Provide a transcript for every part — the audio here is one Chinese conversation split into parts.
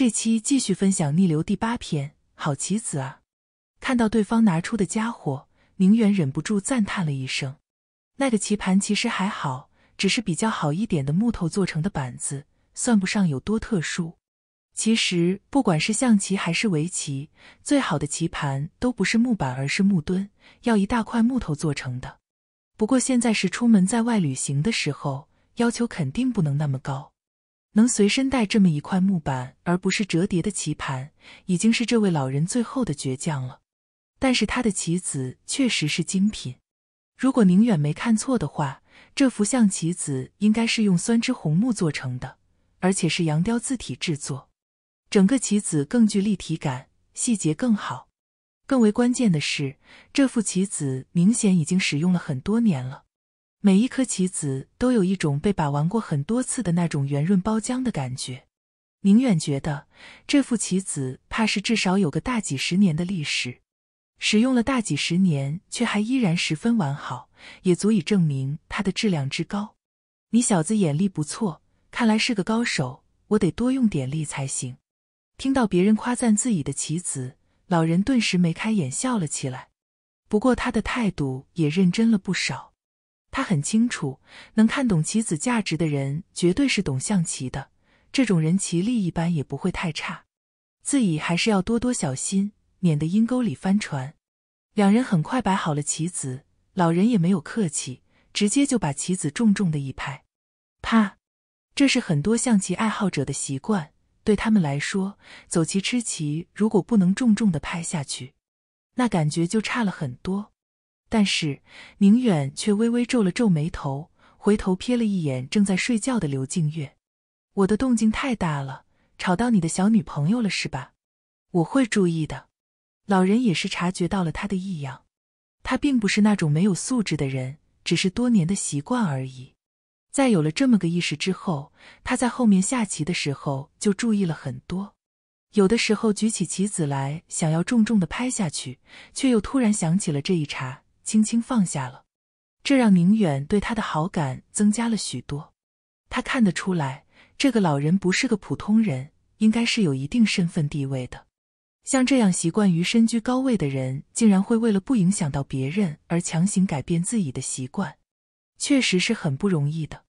这期继续分享《逆流》第八篇，好棋子啊！看到对方拿出的家伙，宁远忍不住赞叹了一声。那个棋盘其实还好，只是比较好一点的木头做成的板子，算不上有多特殊。其实不管是象棋还是围棋，最好的棋盘都不是木板，而是木墩，要一大块木头做成的。不过现在是出门在外旅行的时候，要求肯定不能那么高。能随身带这么一块木板，而不是折叠的棋盘，已经是这位老人最后的倔强了。但是他的棋子确实是精品。如果宁远没看错的话，这幅象棋子应该是用酸枝红木做成的，而且是阳雕自体制作，整个棋子更具立体感，细节更好。更为关键的是，这副棋子明显已经使用了很多年了。每一颗棋子都有一种被把玩过很多次的那种圆润包浆的感觉。宁远觉得这副棋子怕是至少有个大几十年的历史，使用了大几十年却还依然十分完好，也足以证明它的质量之高。你小子眼力不错，看来是个高手，我得多用点力才行。听到别人夸赞自己的棋子，老人顿时眉开眼笑了起来，不过他的态度也认真了不少。他很清楚，能看懂棋子价值的人绝对是懂象棋的，这种人棋力一般也不会太差，自己还是要多多小心，免得阴沟里翻船。两人很快摆好了棋子，老人也没有客气，直接就把棋子重重的一拍，啪！这是很多象棋爱好者的习惯，对他们来说，走棋吃棋如果不能重重的拍下去，那感觉就差了很多。但是宁远却微微皱了皱眉头，回头瞥了一眼正在睡觉的刘静月：“我的动静太大了，吵到你的小女朋友了是吧？我会注意的。”老人也是察觉到了他的异样，他并不是那种没有素质的人，只是多年的习惯而已。在有了这么个意识之后，他在后面下棋的时候就注意了很多，有的时候举起棋子来想要重重的拍下去，却又突然想起了这一茬。轻轻放下了，这让宁远对他的好感增加了许多。他看得出来，这个老人不是个普通人，应该是有一定身份地位的。像这样习惯于身居高位的人，竟然会为了不影响到别人而强行改变自己的习惯，确实是很不容易的。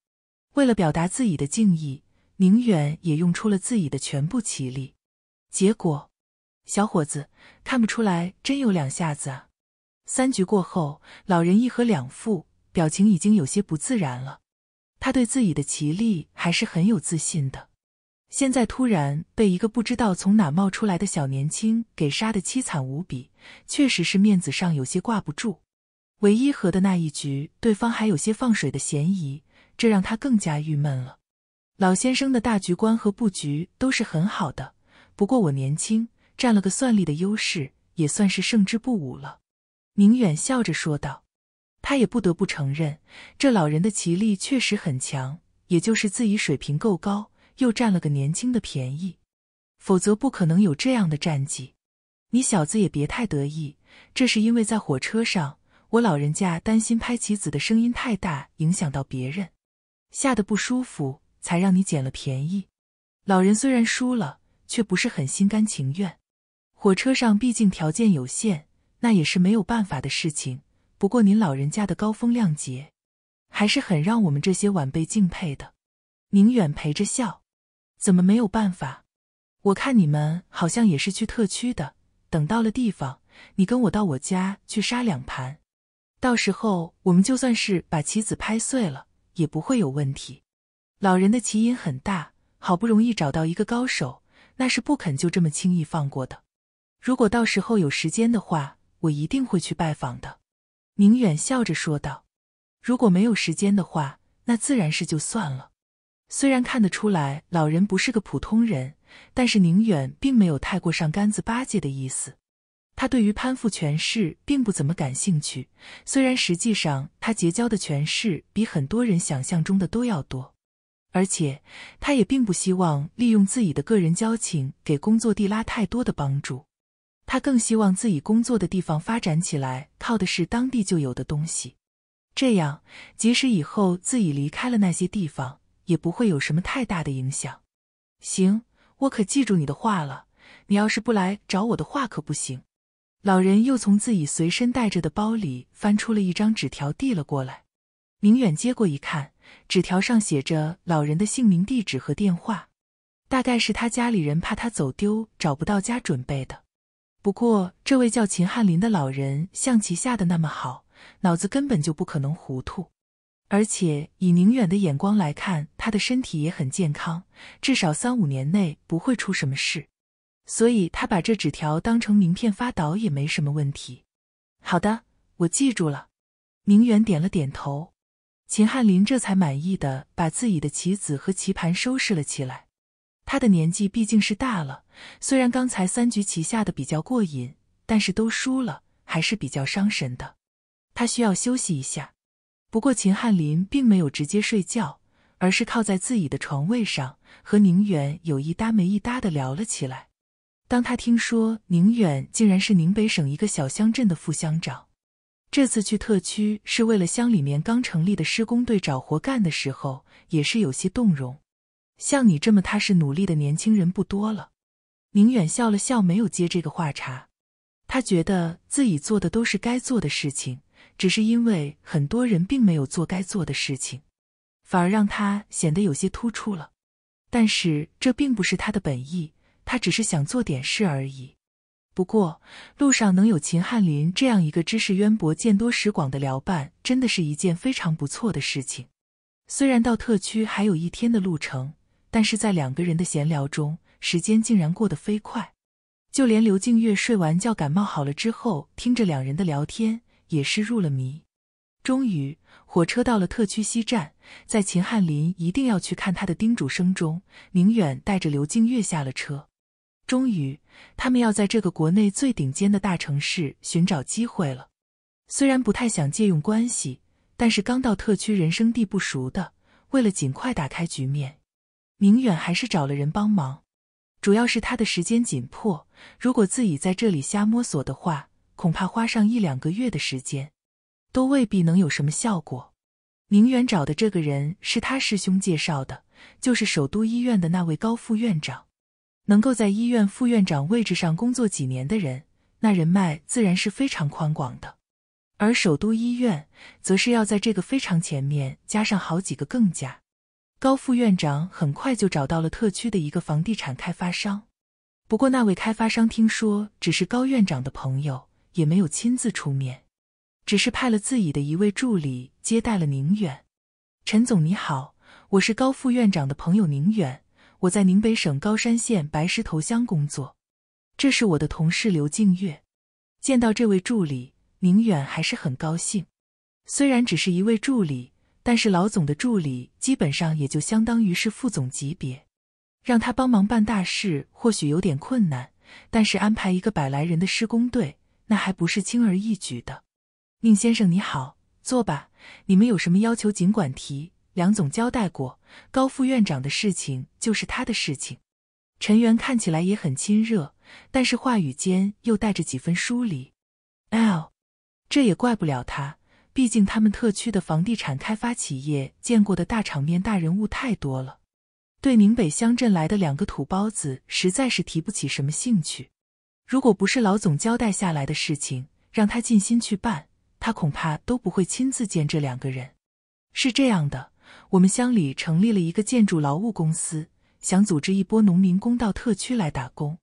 为了表达自己的敬意，宁远也用出了自己的全部气力。结果，小伙子，看不出来，真有两下子啊！三局过后，老人一和两负，表情已经有些不自然了。他对自己的棋力还是很有自信的，现在突然被一个不知道从哪冒出来的小年轻给杀得凄惨无比，确实是面子上有些挂不住。唯一和的那一局，对方还有些放水的嫌疑，这让他更加郁闷了。老先生的大局观和布局都是很好的，不过我年轻，占了个算力的优势，也算是胜之不武了。宁远笑着说道：“他也不得不承认，这老人的棋力确实很强。也就是自己水平够高，又占了个年轻的便宜，否则不可能有这样的战绩。你小子也别太得意，这是因为在火车上，我老人家担心拍棋子的声音太大，影响到别人，吓得不舒服，才让你捡了便宜。老人虽然输了，却不是很心甘情愿。火车上毕竟条件有限。”那也是没有办法的事情。不过您老人家的高风亮节，还是很让我们这些晚辈敬佩的。宁远陪着笑，怎么没有办法？我看你们好像也是去特区的。等到了地方，你跟我到我家去杀两盘，到时候我们就算是把棋子拍碎了，也不会有问题。老人的棋瘾很大，好不容易找到一个高手，那是不肯就这么轻易放过的。如果到时候有时间的话。我一定会去拜访的，宁远笑着说道。如果没有时间的话，那自然是就算了。虽然看得出来老人不是个普通人，但是宁远并没有太过上杆子巴结的意思。他对于攀附权势并不怎么感兴趣，虽然实际上他结交的权势比很多人想象中的都要多，而且他也并不希望利用自己的个人交情给工作地拉太多的帮助。他更希望自己工作的地方发展起来，靠的是当地就有的东西，这样即使以后自己离开了那些地方，也不会有什么太大的影响。行，我可记住你的话了。你要是不来找我的话，可不行。老人又从自己随身带着的包里翻出了一张纸条，递了过来。明远接过一看，纸条上写着老人的姓名、地址和电话，大概是他家里人怕他走丢找不到家准备的。不过，这位叫秦翰林的老人，象棋下的那么好，脑子根本就不可能糊涂。而且以宁远的眼光来看，他的身体也很健康，至少三五年内不会出什么事。所以，他把这纸条当成名片发倒也没什么问题。好的，我记住了。宁远点了点头。秦翰林这才满意的把自己的棋子和棋盘收拾了起来。他的年纪毕竟是大了，虽然刚才三局棋下的比较过瘾，但是都输了，还是比较伤神的。他需要休息一下。不过秦汉林并没有直接睡觉，而是靠在自己的床位上，和宁远有一搭没一搭的聊了起来。当他听说宁远竟然是宁北省一个小乡镇的副乡长，这次去特区是为了乡里面刚成立的施工队找活干的时候，也是有些动容。像你这么踏实努力的年轻人不多了。宁远笑了笑，没有接这个话茬。他觉得自己做的都是该做的事情，只是因为很多人并没有做该做的事情，反而让他显得有些突出了。但是这并不是他的本意，他只是想做点事而已。不过路上能有秦翰林这样一个知识渊博、见多识广的聊伴，真的是一件非常不错的事情。虽然到特区还有一天的路程。但是在两个人的闲聊中，时间竟然过得飞快。就连刘静月睡完觉、感冒好了之后，听着两人的聊天，也是入了迷。终于，火车到了特区西站，在秦汉林一定要去看他的叮嘱声中，宁远带着刘静月下了车。终于，他们要在这个国内最顶尖的大城市寻找机会了。虽然不太想借用关系，但是刚到特区，人生地不熟的，为了尽快打开局面。明远还是找了人帮忙，主要是他的时间紧迫，如果自己在这里瞎摸索的话，恐怕花上一两个月的时间，都未必能有什么效果。明远找的这个人是他师兄介绍的，就是首都医院的那位高副院长，能够在医院副院长位置上工作几年的人，那人脉自然是非常宽广的。而首都医院，则是要在这个非常前面加上好几个“更加”。高副院长很快就找到了特区的一个房地产开发商，不过那位开发商听说只是高院长的朋友，也没有亲自出面，只是派了自己的一位助理接待了宁远。陈总你好，我是高副院长的朋友宁远，我在宁北省高山县白石头乡工作，这是我的同事刘静月。见到这位助理，宁远还是很高兴，虽然只是一位助理。但是老总的助理基本上也就相当于是副总级别，让他帮忙办大事或许有点困难，但是安排一个百来人的施工队，那还不是轻而易举的。宁先生你好，坐吧，你们有什么要求尽管提。梁总交代过，高副院长的事情就是他的事情。陈元看起来也很亲热，但是话语间又带着几分疏离。L，这也怪不了他。毕竟他们特区的房地产开发企业见过的大场面、大人物太多了，对宁北乡镇来的两个土包子实在是提不起什么兴趣。如果不是老总交代下来的事情，让他尽心去办，他恐怕都不会亲自见这两个人。是这样的，我们乡里成立了一个建筑劳务公司，想组织一波农民工到特区来打工。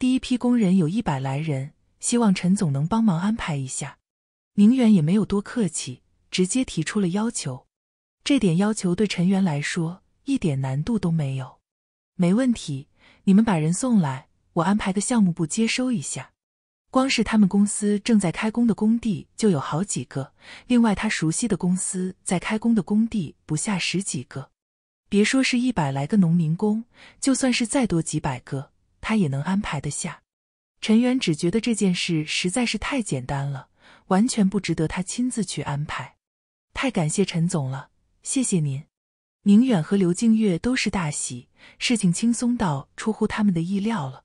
第一批工人有一百来人，希望陈总能帮忙安排一下。宁远也没有多客气，直接提出了要求。这点要求对陈元来说一点难度都没有，没问题。你们把人送来，我安排个项目部接收一下。光是他们公司正在开工的工地就有好几个，另外他熟悉的公司在开工的工地不下十几个。别说是一百来个农民工，就算是再多几百个，他也能安排得下。陈元只觉得这件事实在是太简单了。完全不值得他亲自去安排，太感谢陈总了，谢谢您。宁远和刘静月都是大喜，事情轻松到出乎他们的意料了。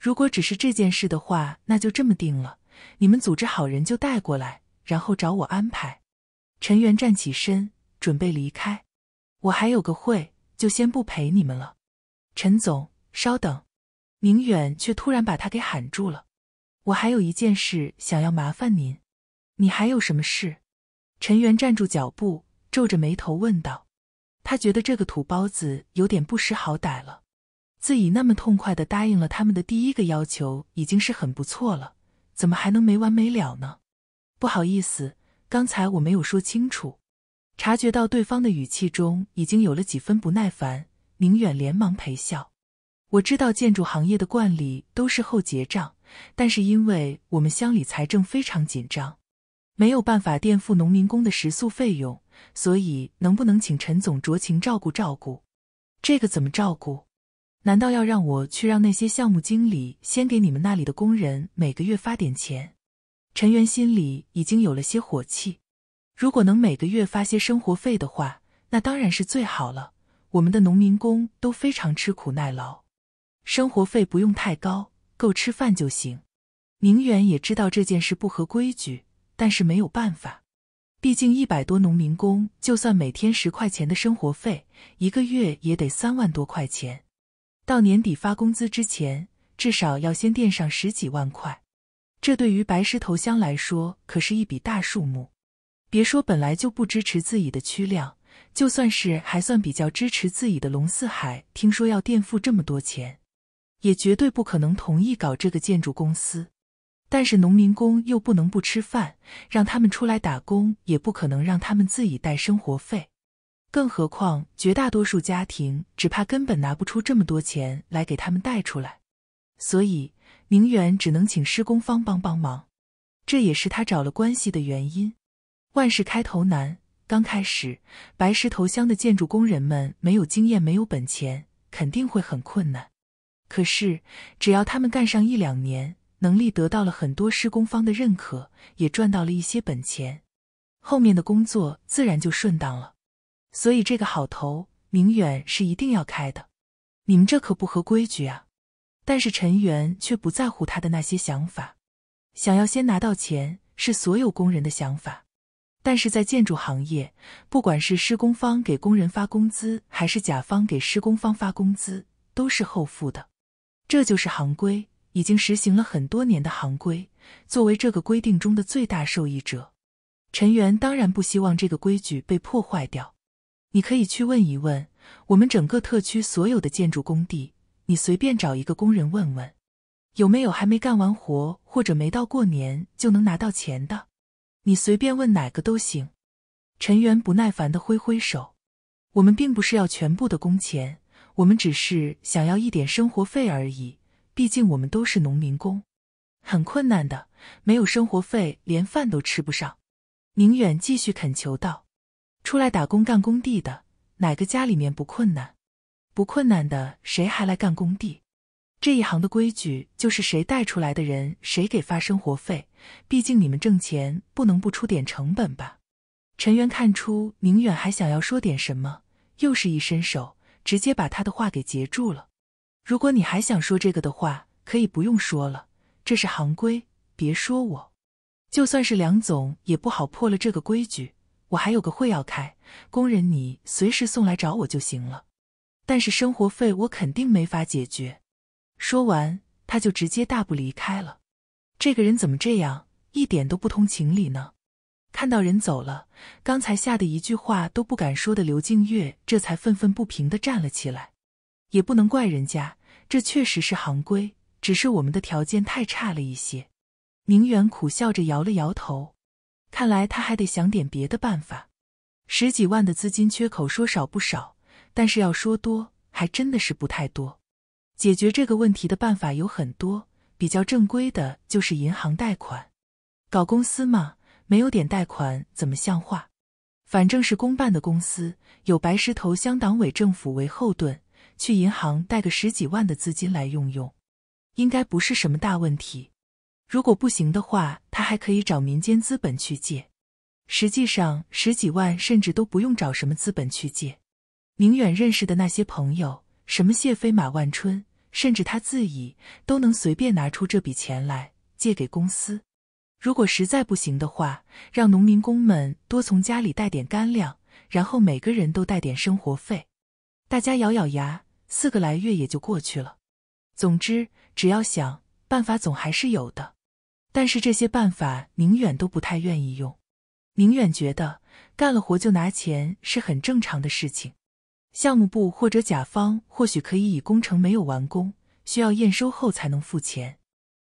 如果只是这件事的话，那就这么定了，你们组织好人就带过来，然后找我安排。陈元站起身，准备离开，我还有个会，就先不陪你们了。陈总稍等，宁远却突然把他给喊住了，我还有一件事想要麻烦您。你还有什么事？陈元站住脚步，皱着眉头问道。他觉得这个土包子有点不识好歹了。自己那么痛快的答应了他们的第一个要求，已经是很不错了，怎么还能没完没了呢？不好意思，刚才我没有说清楚。察觉到对方的语气中已经有了几分不耐烦，宁远连忙赔笑。我知道建筑行业的惯例都是后结账，但是因为我们乡里财政非常紧张。没有办法垫付农民工的食宿费用，所以能不能请陈总酌情照顾照顾？这个怎么照顾？难道要让我去让那些项目经理先给你们那里的工人每个月发点钱？陈元心里已经有了些火气。如果能每个月发些生活费的话，那当然是最好了。我们的农民工都非常吃苦耐劳，生活费不用太高，够吃饭就行。宁远也知道这件事不合规矩。但是没有办法，毕竟一百多农民工，就算每天十块钱的生活费，一个月也得三万多块钱。到年底发工资之前，至少要先垫上十几万块。这对于白石头乡来说，可是一笔大数目。别说本来就不支持自己的区量，就算是还算比较支持自己的龙四海，听说要垫付这么多钱，也绝对不可能同意搞这个建筑公司。但是农民工又不能不吃饭，让他们出来打工也不可能让他们自己带生活费，更何况绝大多数家庭只怕根本拿不出这么多钱来给他们带出来。所以宁远只能请施工方帮帮忙，这也是他找了关系的原因。万事开头难，刚开始白石头乡的建筑工人们没有经验、没有本钱，肯定会很困难。可是只要他们干上一两年，能力得到了很多施工方的认可，也赚到了一些本钱，后面的工作自然就顺当了。所以这个好头，明远是一定要开的。你们这可不合规矩啊！但是陈元却不在乎他的那些想法，想要先拿到钱是所有工人的想法。但是在建筑行业，不管是施工方给工人发工资，还是甲方给施工方发工资，都是后付的，这就是行规。已经实行了很多年的行规，作为这个规定中的最大受益者，陈元当然不希望这个规矩被破坏掉。你可以去问一问我们整个特区所有的建筑工地，你随便找一个工人问问，有没有还没干完活或者没到过年就能拿到钱的？你随便问哪个都行。陈元不耐烦的挥挥手，我们并不是要全部的工钱，我们只是想要一点生活费而已。毕竟我们都是农民工，很困难的，没有生活费，连饭都吃不上。宁远继续恳求道：“出来打工干工地的，哪个家里面不困难？不困难的谁还来干工地？这一行的规矩就是谁带出来的人，谁给发生活费。毕竟你们挣钱不能不出点成本吧？”陈元看出宁远还想要说点什么，又是一伸手，直接把他的话给截住了。如果你还想说这个的话，可以不用说了，这是行规。别说我，就算是梁总也不好破了这个规矩。我还有个会要开，工人你随时送来找我就行了。但是生活费我肯定没法解决。说完，他就直接大步离开了。这个人怎么这样，一点都不通情理呢？看到人走了，刚才吓得一句话都不敢说的刘静月，这才愤愤不平地站了起来，也不能怪人家。这确实是行规，只是我们的条件太差了一些。宁远苦笑着摇了摇头，看来他还得想点别的办法。十几万的资金缺口，说少不少，但是要说多，还真的是不太多。解决这个问题的办法有很多，比较正规的就是银行贷款。搞公司嘛，没有点贷款怎么像话？反正是公办的公司，有白石头乡党委政府为后盾。去银行贷个十几万的资金来用用，应该不是什么大问题。如果不行的话，他还可以找民间资本去借。实际上，十几万甚至都不用找什么资本去借。宁远认识的那些朋友，什么谢飞、马万春，甚至他自己，都能随便拿出这笔钱来借给公司。如果实在不行的话，让农民工们多从家里带点干粮，然后每个人都带点生活费，大家咬咬牙。四个来月也就过去了，总之，只要想办法总还是有的。但是这些办法宁远都不太愿意用。宁远觉得干了活就拿钱是很正常的事情。项目部或者甲方或许可以以工程没有完工，需要验收后才能付钱，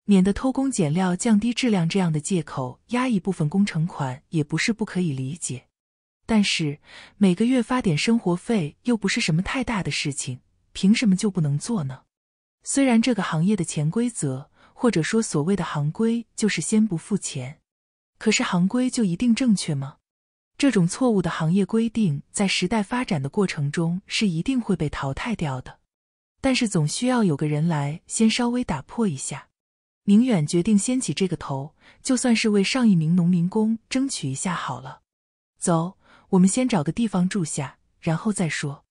免得偷工减料、降低质量这样的借口压一部分工程款也不是不可以理解。但是每个月发点生活费又不是什么太大的事情。凭什么就不能做呢？虽然这个行业的潜规则，或者说所谓的行规，就是先不付钱，可是行规就一定正确吗？这种错误的行业规定，在时代发展的过程中是一定会被淘汰掉的。但是总需要有个人来先稍微打破一下。明远决定掀起这个头，就算是为上一名农民工争取一下好了。走，我们先找个地方住下，然后再说。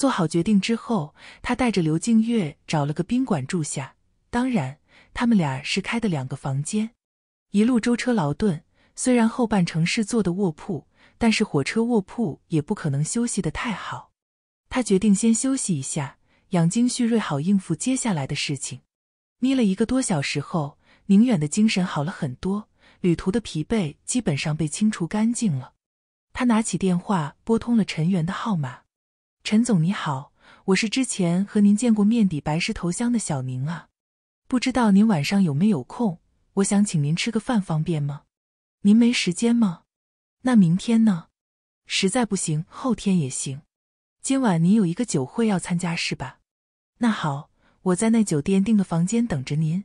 做好决定之后，他带着刘静月找了个宾馆住下。当然，他们俩是开的两个房间。一路舟车劳顿，虽然后半程是坐的卧铺，但是火车卧铺也不可能休息的太好。他决定先休息一下，养精蓄锐，好应付接下来的事情。眯了一个多小时后，宁远的精神好了很多，旅途的疲惫基本上被清除干净了。他拿起电话，拨通了陈元的号码。陈总你好，我是之前和您见过面的白石头乡的小宁啊，不知道您晚上有没有空？我想请您吃个饭，方便吗？您没时间吗？那明天呢？实在不行，后天也行。今晚您有一个酒会要参加是吧？那好，我在那酒店订个房间等着您。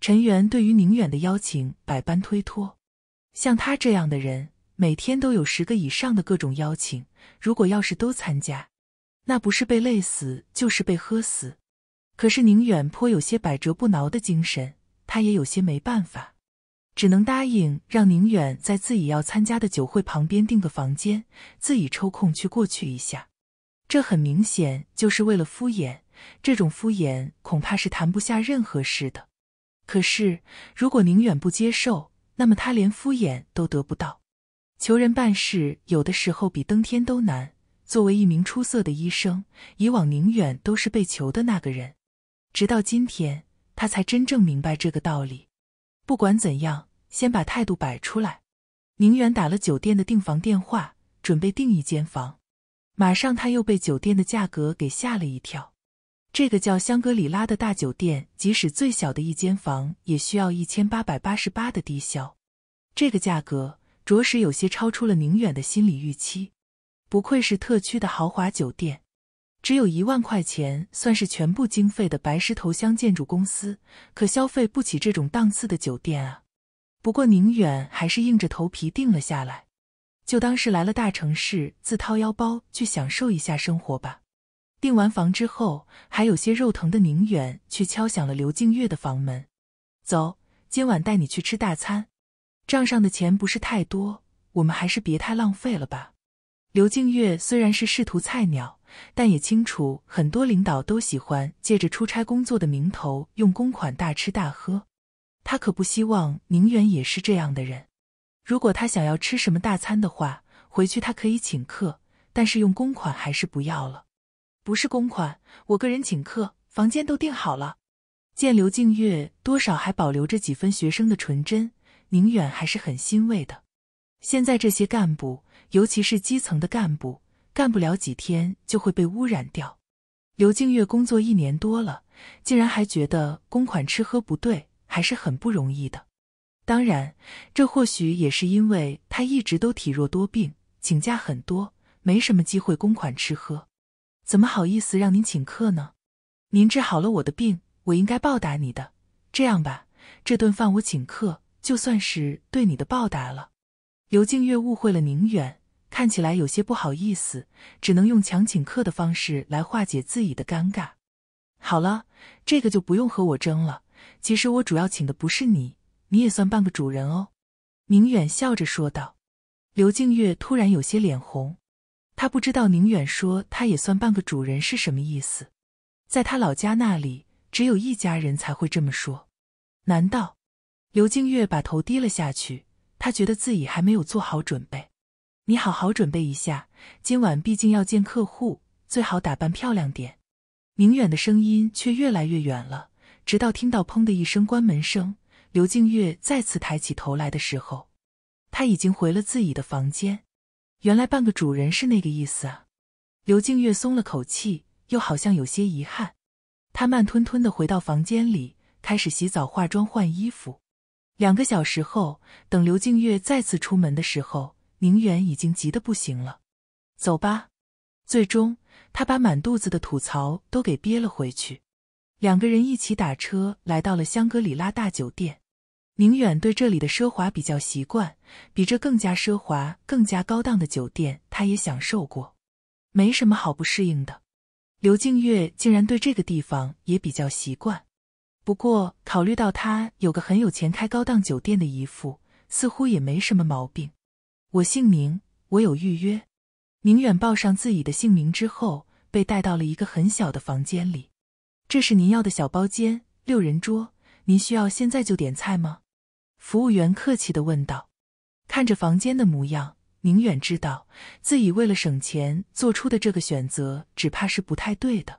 陈元对于宁远的邀请百般推脱，像他这样的人，每天都有十个以上的各种邀请，如果要是都参加。那不是被累死，就是被喝死。可是宁远颇有些百折不挠的精神，他也有些没办法，只能答应让宁远在自己要参加的酒会旁边订个房间，自己抽空去过去一下。这很明显就是为了敷衍，这种敷衍恐怕是谈不下任何事的。可是如果宁远不接受，那么他连敷衍都得不到。求人办事，有的时候比登天都难。作为一名出色的医生，以往宁远都是被求的那个人，直到今天，他才真正明白这个道理。不管怎样，先把态度摆出来。宁远打了酒店的订房电话，准备订一间房。马上他又被酒店的价格给吓了一跳。这个叫香格里拉的大酒店，即使最小的一间房也需要一千八百八十八的低消，这个价格着实有些超出了宁远的心理预期。不愧是特区的豪华酒店，只有一万块钱，算是全部经费的白石头乡建筑公司，可消费不起这种档次的酒店啊。不过宁远还是硬着头皮定了下来，就当是来了大城市，自掏腰包去享受一下生活吧。订完房之后，还有些肉疼的宁远，去敲响了刘静月的房门：“走，今晚带你去吃大餐。账上的钱不是太多，我们还是别太浪费了吧。”刘静月虽然是仕途菜鸟，但也清楚很多领导都喜欢借着出差工作的名头用公款大吃大喝，他可不希望宁远也是这样的人。如果他想要吃什么大餐的话，回去他可以请客，但是用公款还是不要了。不是公款，我个人请客，房间都订好了。见刘静月多少还保留着几分学生的纯真，宁远还是很欣慰的。现在这些干部。尤其是基层的干部，干不了几天就会被污染掉。刘静月工作一年多了，竟然还觉得公款吃喝不对，还是很不容易的。当然，这或许也是因为他一直都体弱多病，请假很多，没什么机会公款吃喝，怎么好意思让您请客呢？您治好了我的病，我应该报答你的。这样吧，这顿饭我请客，就算是对你的报答了。刘静月误会了宁远，看起来有些不好意思，只能用强请客的方式来化解自己的尴尬。好了，这个就不用和我争了。其实我主要请的不是你，你也算半个主人哦。”宁远笑着说道。刘静月突然有些脸红，她不知道宁远说他也算半个主人是什么意思。在他老家那里，只有一家人才会这么说。难道？刘静月把头低了下去。他觉得自己还没有做好准备，你好好准备一下，今晚毕竟要见客户，最好打扮漂亮点。明远的声音却越来越远了，直到听到砰的一声关门声。刘静月再次抬起头来的时候，他已经回了自己的房间。原来半个主人是那个意思啊！刘静月松了口气，又好像有些遗憾。她慢吞吞的回到房间里，开始洗澡、化妆、换衣服。两个小时后，等刘静月再次出门的时候，宁远已经急得不行了。走吧。最终，他把满肚子的吐槽都给憋了回去。两个人一起打车来到了香格里拉大酒店。宁远对这里的奢华比较习惯，比这更加奢华、更加高档的酒店他也享受过，没什么好不适应的。刘静月竟然对这个地方也比较习惯。不过，考虑到他有个很有钱、开高档酒店的姨父，似乎也没什么毛病。我姓名，我有预约。宁远报上自己的姓名之后，被带到了一个很小的房间里。这是您要的小包间，六人桌。您需要现在就点菜吗？服务员客气的问道。看着房间的模样，宁远知道自己为了省钱做出的这个选择，只怕是不太对的。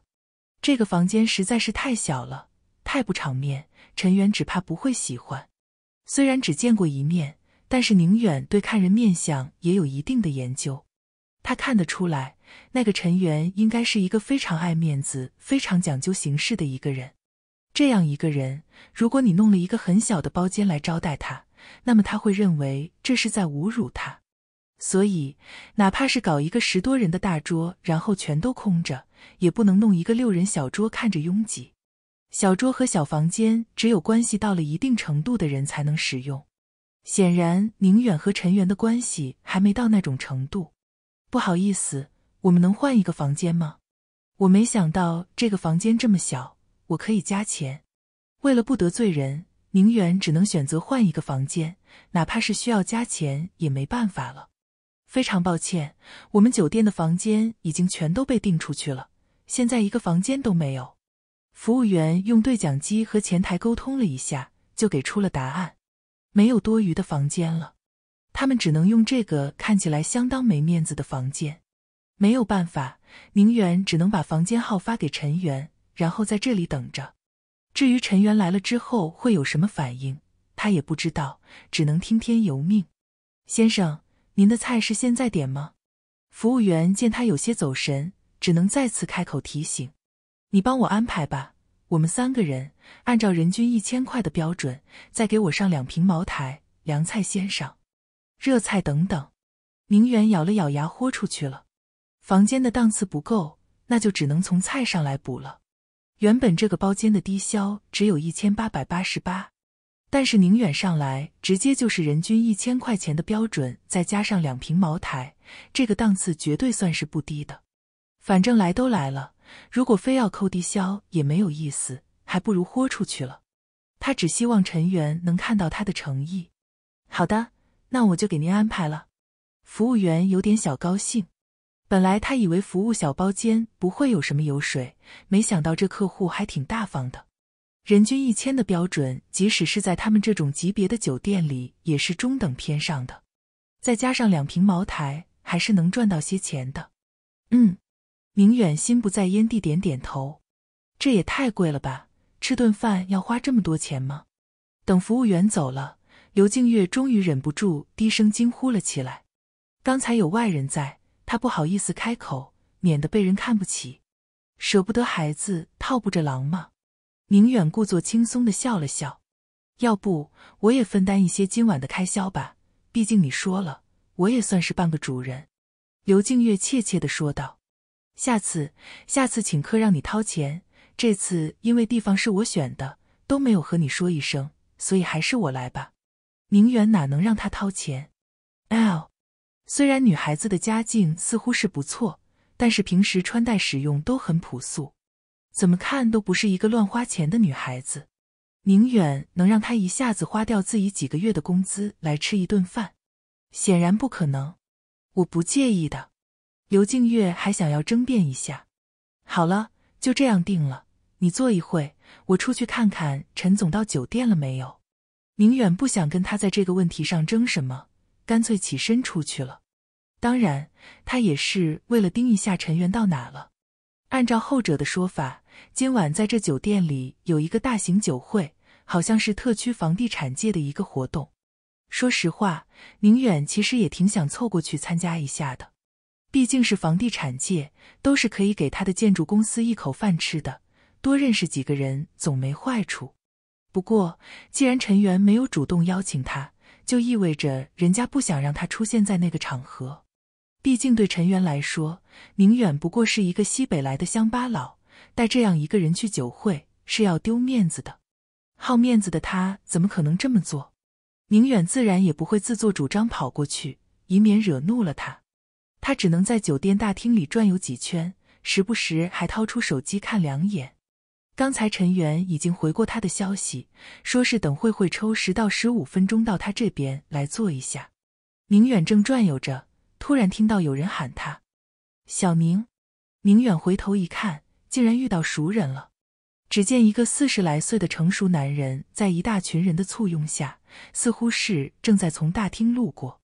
这个房间实在是太小了。太不场面，陈远只怕不会喜欢。虽然只见过一面，但是宁远对看人面相也有一定的研究。他看得出来，那个陈元应该是一个非常爱面子、非常讲究形式的一个人。这样一个人，如果你弄了一个很小的包间来招待他，那么他会认为这是在侮辱他。所以，哪怕是搞一个十多人的大桌，然后全都空着，也不能弄一个六人小桌，看着拥挤。小桌和小房间只有关系到了一定程度的人才能使用。显然，宁远和陈元的关系还没到那种程度。不好意思，我们能换一个房间吗？我没想到这个房间这么小，我可以加钱。为了不得罪人，宁远只能选择换一个房间，哪怕是需要加钱也没办法了。非常抱歉，我们酒店的房间已经全都被订出去了，现在一个房间都没有。服务员用对讲机和前台沟通了一下，就给出了答案：没有多余的房间了，他们只能用这个看起来相当没面子的房间。没有办法，宁远只能把房间号发给陈元，然后在这里等着。至于陈元来了之后会有什么反应，他也不知道，只能听天由命。先生，您的菜是现在点吗？服务员见他有些走神，只能再次开口提醒。你帮我安排吧，我们三个人按照人均一千块的标准，再给我上两瓶茅台，凉菜先上，热菜等等。宁远咬了咬牙，豁出去了。房间的档次不够，那就只能从菜上来补了。原本这个包间的低消只有一千八百八十八，但是宁远上来直接就是人均一千块钱的标准，再加上两瓶茅台，这个档次绝对算是不低的。反正来都来了。如果非要扣低销也没有意思，还不如豁出去了。他只希望陈元能看到他的诚意。好的，那我就给您安排了。服务员有点小高兴。本来他以为服务小包间不会有什么油水，没想到这客户还挺大方的。人均一千的标准，即使是在他们这种级别的酒店里，也是中等偏上的。再加上两瓶茅台，还是能赚到些钱的。嗯。宁远心不在焉地点点头，这也太贵了吧！吃顿饭要花这么多钱吗？等服务员走了，刘静月终于忍不住低声惊呼了起来。刚才有外人在，她不好意思开口，免得被人看不起。舍不得孩子套不着狼吗？宁远故作轻松的笑了笑：“要不我也分担一些今晚的开销吧，毕竟你说了，我也算是半个主人。”刘静月怯怯的说道。下次，下次请客让你掏钱。这次因为地方是我选的，都没有和你说一声，所以还是我来吧。宁远哪能让他掏钱？L，虽然女孩子的家境似乎是不错，但是平时穿戴使用都很朴素，怎么看都不是一个乱花钱的女孩子。宁远能让她一下子花掉自己几个月的工资来吃一顿饭，显然不可能。我不介意的。刘静月还想要争辩一下，好了，就这样定了。你坐一会，我出去看看陈总到酒店了没有。宁远不想跟他在这个问题上争什么，干脆起身出去了。当然，他也是为了盯一下陈元到哪了。按照后者的说法，今晚在这酒店里有一个大型酒会，好像是特区房地产界的一个活动。说实话，宁远其实也挺想凑过去参加一下的。毕竟是房地产界，都是可以给他的建筑公司一口饭吃的。多认识几个人总没坏处。不过，既然陈元没有主动邀请他，就意味着人家不想让他出现在那个场合。毕竟对陈元来说，宁远不过是一个西北来的乡巴佬，带这样一个人去酒会是要丢面子的。好面子的他怎么可能这么做？宁远自然也不会自作主张跑过去，以免惹怒了他。他只能在酒店大厅里转悠几圈，时不时还掏出手机看两眼。刚才陈元已经回过他的消息，说是等慧慧抽十到十五分钟到他这边来坐一下。宁远正转悠着，突然听到有人喊他：“小宁！”宁远回头一看，竟然遇到熟人了。只见一个四十来岁的成熟男人在一大群人的簇拥下，似乎是正在从大厅路过。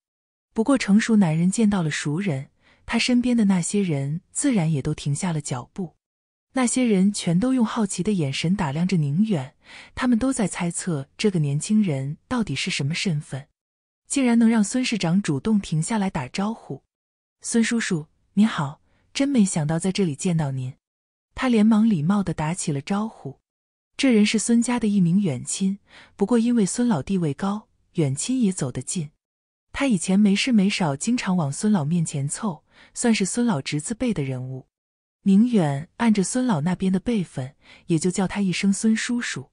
不过，成熟男人见到了熟人，他身边的那些人自然也都停下了脚步。那些人全都用好奇的眼神打量着宁远，他们都在猜测这个年轻人到底是什么身份，竟然能让孙市长主动停下来打招呼。孙叔叔，你好，真没想到在这里见到您。他连忙礼貌的打起了招呼。这人是孙家的一名远亲，不过因为孙老地位高，远亲也走得近。他以前没事没少，经常往孙老面前凑，算是孙老侄子辈的人物。宁远按着孙老那边的辈分，也就叫他一声孙叔叔。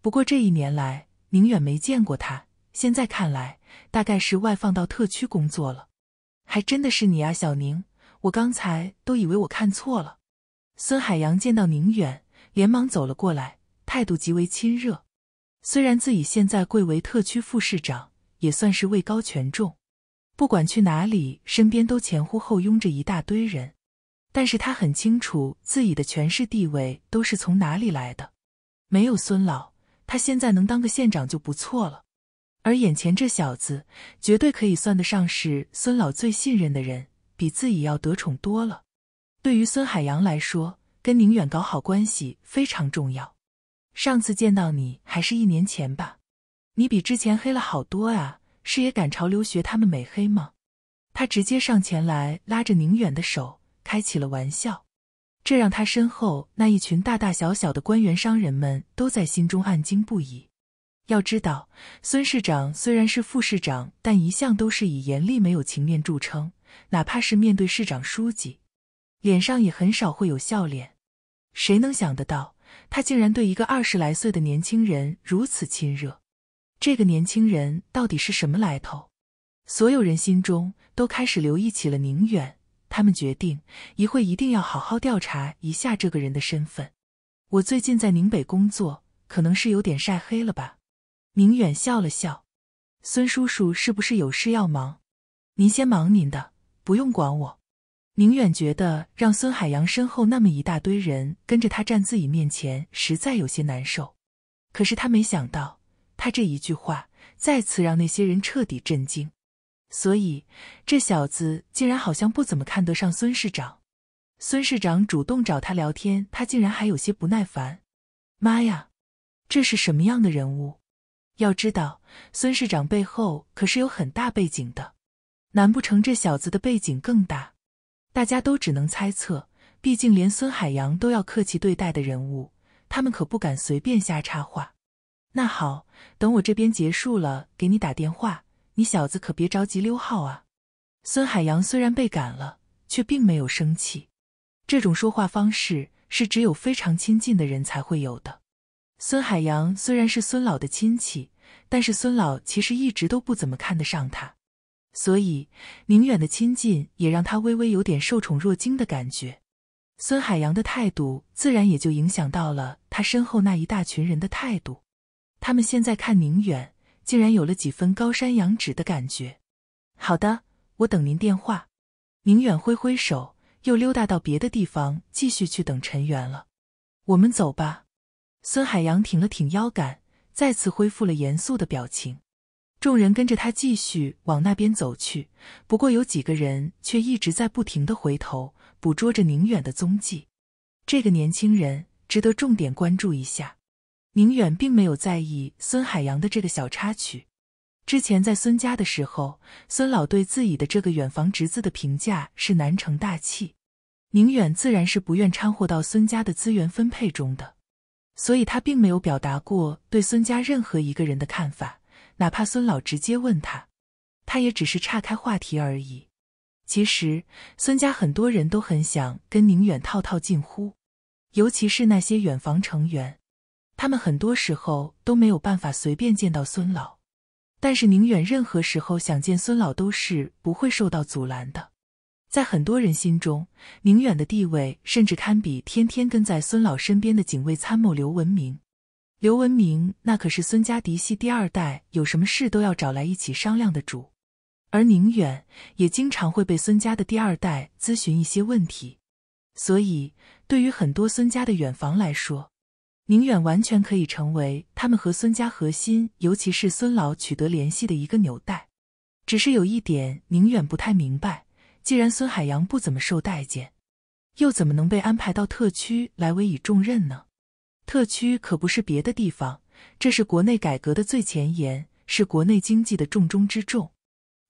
不过这一年来，宁远没见过他，现在看来，大概是外放到特区工作了。还真的是你啊，小宁！我刚才都以为我看错了。孙海洋见到宁远，连忙走了过来，态度极为亲热。虽然自己现在贵为特区副市长。也算是位高权重，不管去哪里，身边都前呼后拥着一大堆人。但是他很清楚自己的权势地位都是从哪里来的，没有孙老，他现在能当个县长就不错了。而眼前这小子，绝对可以算得上是孙老最信任的人，比自己要得宠多了。对于孙海洋来说，跟宁远搞好关系非常重要。上次见到你还是一年前吧。你比之前黑了好多啊！是也赶潮流学他们美黑吗？他直接上前来拉着宁远的手，开起了玩笑，这让他身后那一群大大小小的官员商人们都在心中暗惊不已。要知道，孙市长虽然是副市长，但一向都是以严厉、没有情面著称，哪怕是面对市长书记，脸上也很少会有笑脸。谁能想得到，他竟然对一个二十来岁的年轻人如此亲热？这个年轻人到底是什么来头？所有人心中都开始留意起了宁远。他们决定，一会一定要好好调查一下这个人的身份。我最近在宁北工作，可能是有点晒黑了吧。宁远笑了笑。孙叔叔是不是有事要忙？您先忙您的，不用管我。宁远觉得让孙海洋身后那么一大堆人跟着他站自己面前，实在有些难受。可是他没想到。他这一句话再次让那些人彻底震惊，所以这小子竟然好像不怎么看得上孙市长。孙市长主动找他聊天，他竟然还有些不耐烦。妈呀，这是什么样的人物？要知道，孙市长背后可是有很大背景的，难不成这小子的背景更大？大家都只能猜测，毕竟连孙海洋都要客气对待的人物，他们可不敢随便瞎插话。那好，等我这边结束了，给你打电话。你小子可别着急溜号啊！孙海洋虽然被赶了，却并没有生气。这种说话方式是只有非常亲近的人才会有的。孙海洋虽然是孙老的亲戚，但是孙老其实一直都不怎么看得上他，所以宁远的亲近也让他微微有点受宠若惊的感觉。孙海洋的态度自然也就影响到了他身后那一大群人的态度。他们现在看宁远，竟然有了几分高山仰止的感觉。好的，我等您电话。宁远挥挥手，又溜达到别的地方，继续去等陈元了。我们走吧。孙海洋挺了挺腰杆，再次恢复了严肃的表情。众人跟着他继续往那边走去。不过有几个人却一直在不停的回头，捕捉着宁远的踪迹。这个年轻人值得重点关注一下。宁远并没有在意孙海洋的这个小插曲。之前在孙家的时候，孙老对自己的这个远房侄子的评价是难成大器。宁远自然是不愿掺和到孙家的资源分配中的，所以他并没有表达过对孙家任何一个人的看法，哪怕孙老直接问他，他也只是岔开话题而已。其实，孙家很多人都很想跟宁远套套近乎，尤其是那些远房成员。他们很多时候都没有办法随便见到孙老，但是宁远任何时候想见孙老都是不会受到阻拦的。在很多人心中，宁远的地位甚至堪比天天跟在孙老身边的警卫参谋刘文明。刘文明那可是孙家嫡系第二代，有什么事都要找来一起商量的主。而宁远也经常会被孙家的第二代咨询一些问题，所以对于很多孙家的远房来说。宁远完全可以成为他们和孙家核心，尤其是孙老取得联系的一个纽带。只是有一点，宁远不太明白，既然孙海洋不怎么受待见，又怎么能被安排到特区来委以重任呢？特区可不是别的地方，这是国内改革的最前沿，是国内经济的重中之重。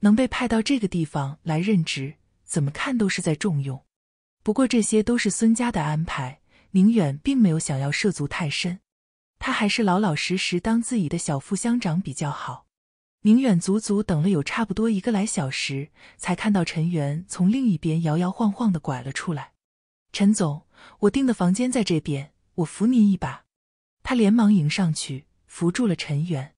能被派到这个地方来任职，怎么看都是在重用。不过这些都是孙家的安排。宁远并没有想要涉足太深，他还是老老实实当自己的小副乡长比较好。宁远足足等了有差不多一个来小时，才看到陈元从另一边摇摇晃晃的拐了出来。陈总，我订的房间在这边，我扶您一把。他连忙迎上去，扶住了陈元。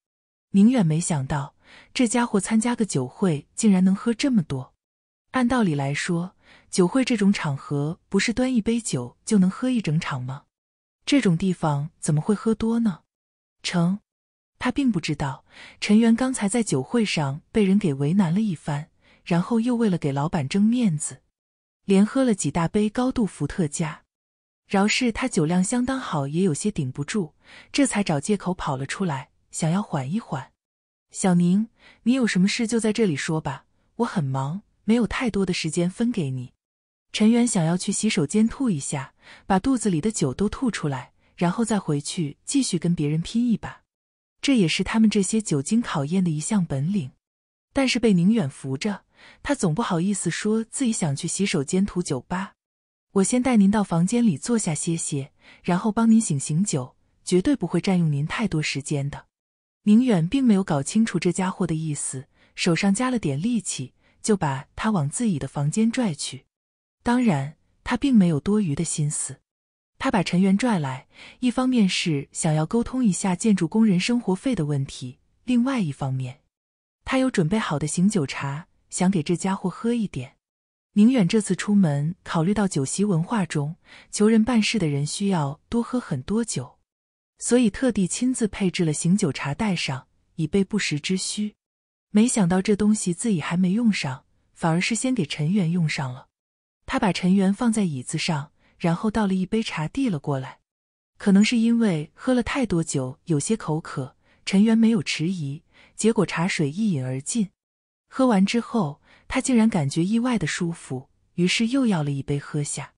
宁远没想到这家伙参加个酒会竟然能喝这么多，按道理来说。酒会这种场合，不是端一杯酒就能喝一整场吗？这种地方怎么会喝多呢？成，他并不知道陈元刚才在酒会上被人给为难了一番，然后又为了给老板争面子，连喝了几大杯高度伏特加。饶是他酒量相当好，也有些顶不住，这才找借口跑了出来，想要缓一缓。小宁，你有什么事就在这里说吧，我很忙，没有太多的时间分给你。陈远想要去洗手间吐一下，把肚子里的酒都吐出来，然后再回去继续跟别人拼一把。这也是他们这些酒精考验的一项本领。但是被宁远扶着，他总不好意思说自己想去洗手间吐酒吧。我先带您到房间里坐下歇歇，然后帮您醒醒酒，绝对不会占用您太多时间的。宁远并没有搞清楚这家伙的意思，手上加了点力气，就把他往自己的房间拽去。当然，他并没有多余的心思。他把陈元拽来，一方面是想要沟通一下建筑工人生活费的问题，另外一方面，他有准备好的醒酒茶，想给这家伙喝一点。宁远这次出门，考虑到酒席文化中求人办事的人需要多喝很多酒，所以特地亲自配置了醒酒茶带上，以备不时之需。没想到这东西自己还没用上，反而是先给陈元用上了。他把陈元放在椅子上，然后倒了一杯茶递了过来。可能是因为喝了太多酒，有些口渴，陈元没有迟疑，结果茶水一饮而尽。喝完之后，他竟然感觉意外的舒服，于是又要了一杯喝下。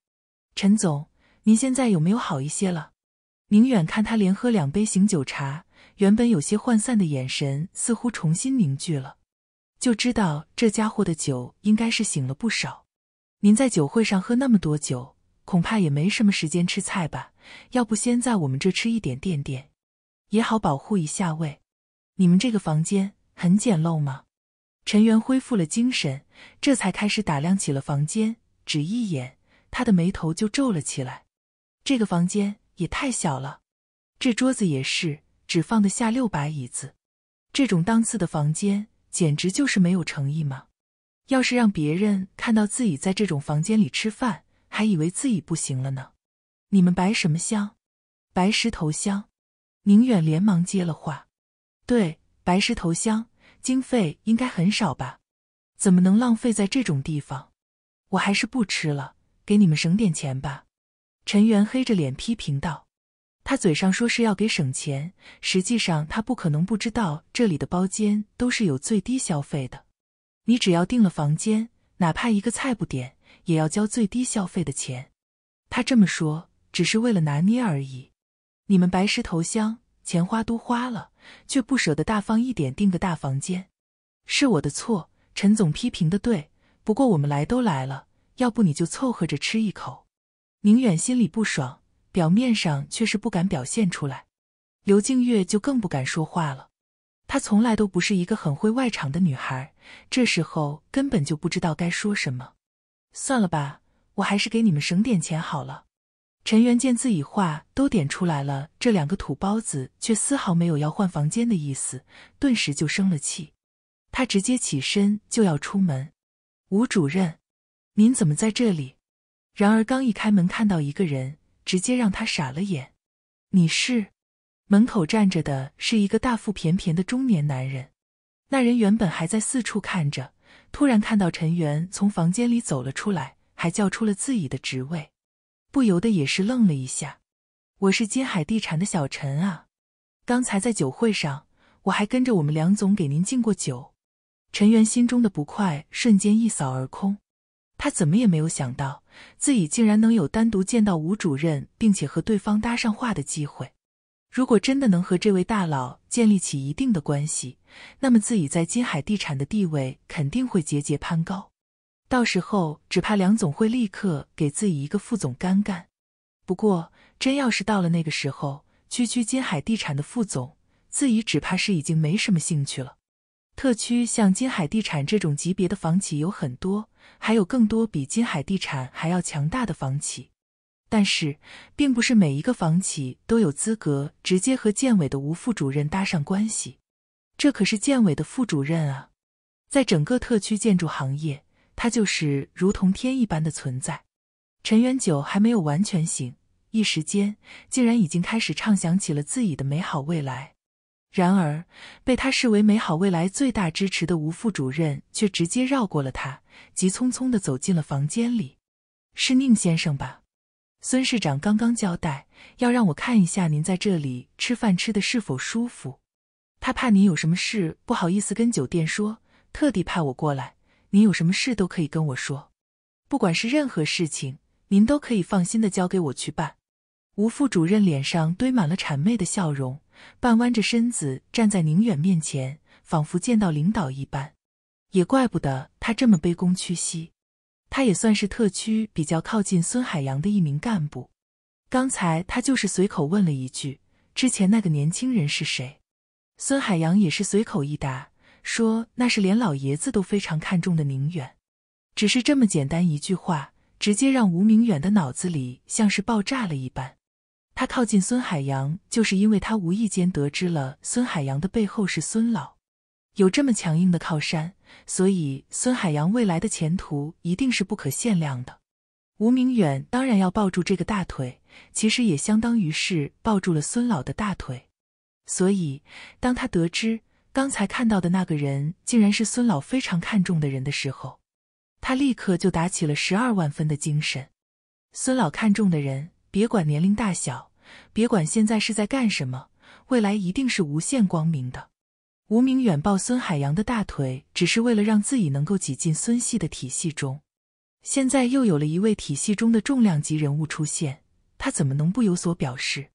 陈总，您现在有没有好一些了？明远看他连喝两杯醒酒茶，原本有些涣散的眼神似乎重新凝聚了，就知道这家伙的酒应该是醒了不少。您在酒会上喝那么多酒，恐怕也没什么时间吃菜吧？要不先在我们这吃一点垫垫，也好保护一下胃。你们这个房间很简陋吗？陈元恢复了精神，这才开始打量起了房间。只一眼，他的眉头就皱了起来。这个房间也太小了，这桌子也是只放得下六把椅子。这种档次的房间，简直就是没有诚意嘛！要是让别人看到自己在这种房间里吃饭，还以为自己不行了呢。你们白什么香？白石头香？宁远连忙接了话：“对，白石头香，经费应该很少吧？怎么能浪费在这种地方？我还是不吃了，给你们省点钱吧。”陈元黑着脸批评道：“他嘴上说是要给省钱，实际上他不可能不知道这里的包间都是有最低消费的。”你只要订了房间，哪怕一个菜不点，也要交最低消费的钱。他这么说只是为了拿捏而已。你们白石头乡钱花都花了，却不舍得大方一点订个大房间，是我的错。陈总批评的对。不过我们来都来了，要不你就凑合着吃一口。宁远心里不爽，表面上却是不敢表现出来。刘静月就更不敢说话了。她从来都不是一个很会外场的女孩，这时候根本就不知道该说什么。算了吧，我还是给你们省点钱好了。陈元见自己话都点出来了，这两个土包子却丝毫没有要换房间的意思，顿时就生了气。他直接起身就要出门。吴主任，您怎么在这里？然而刚一开门，看到一个人，直接让他傻了眼。你是？门口站着的是一个大腹便便的中年男人，那人原本还在四处看着，突然看到陈元从房间里走了出来，还叫出了自己的职位，不由得也是愣了一下。我是金海地产的小陈啊，刚才在酒会上，我还跟着我们梁总给您敬过酒。陈元心中的不快瞬间一扫而空，他怎么也没有想到自己竟然能有单独见到吴主任，并且和对方搭上话的机会。如果真的能和这位大佬建立起一定的关系，那么自己在金海地产的地位肯定会节节攀高。到时候，只怕梁总会立刻给自己一个副总干干。不过，真要是到了那个时候，区区金海地产的副总，自己只怕是已经没什么兴趣了。特区像金海地产这种级别的房企有很多，还有更多比金海地产还要强大的房企。但是，并不是每一个房企都有资格直接和建委的吴副主任搭上关系，这可是建委的副主任啊，在整个特区建筑行业，他就是如同天一般的存在。陈元九还没有完全醒，一时间竟然已经开始畅想起了自己的美好未来。然而，被他视为美好未来最大支持的吴副主任却直接绕过了他，急匆匆的走进了房间里。是宁先生吧？孙市长刚刚交代，要让我看一下您在这里吃饭吃的是否舒服。他怕您有什么事不好意思跟酒店说，特地派我过来。您有什么事都可以跟我说，不管是任何事情，您都可以放心的交给我去办。吴副主任脸上堆满了谄媚的笑容，半弯着身子站在宁远面前，仿佛见到领导一般。也怪不得他这么卑躬屈膝。他也算是特区比较靠近孙海洋的一名干部，刚才他就是随口问了一句：“之前那个年轻人是谁？”孙海洋也是随口一答，说：“那是连老爷子都非常看重的宁远。”只是这么简单一句话，直接让吴明远的脑子里像是爆炸了一般。他靠近孙海洋，就是因为他无意间得知了孙海洋的背后是孙老。有这么强硬的靠山，所以孙海洋未来的前途一定是不可限量的。吴明远当然要抱住这个大腿，其实也相当于是抱住了孙老的大腿。所以，当他得知刚才看到的那个人竟然是孙老非常看重的人的时候，他立刻就打起了十二万分的精神。孙老看重的人，别管年龄大小，别管现在是在干什么，未来一定是无限光明的。吴明远抱孙海洋的大腿，只是为了让自己能够挤进孙系的体系中。现在又有了一位体系中的重量级人物出现，他怎么能不有所表示？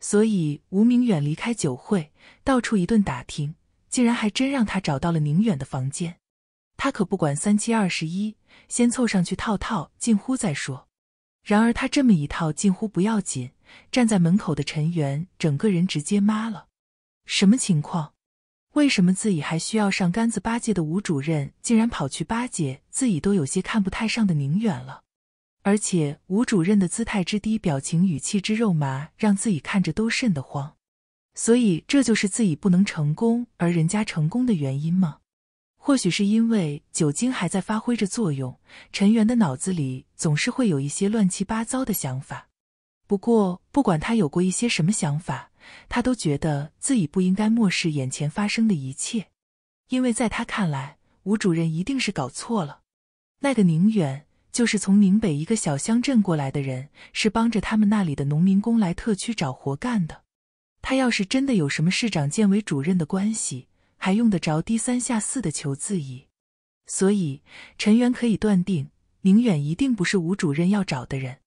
所以吴明远离开酒会，到处一顿打听，竟然还真让他找到了宁远的房间。他可不管三七二十一，先凑上去套套近乎再说。然而他这么一套近乎不要紧，站在门口的陈元整个人直接麻了，什么情况？为什么自己还需要上杆子八戒的吴主任，竟然跑去巴结自己都有些看不太上的宁远了？而且吴主任的姿态之低，表情语气之肉麻，让自己看着都瘆得慌。所以这就是自己不能成功而人家成功的原因吗？或许是因为酒精还在发挥着作用，陈元的脑子里总是会有一些乱七八糟的想法。不过不管他有过一些什么想法。他都觉得自己不应该漠视眼前发生的一切，因为在他看来，吴主任一定是搞错了。那个宁远就是从宁北一个小乡镇过来的人，是帮着他们那里的农民工来特区找活干的。他要是真的有什么市长、建委主任的关系，还用得着低三下四的求自己？所以，陈元可以断定，宁远一定不是吴主任要找的人，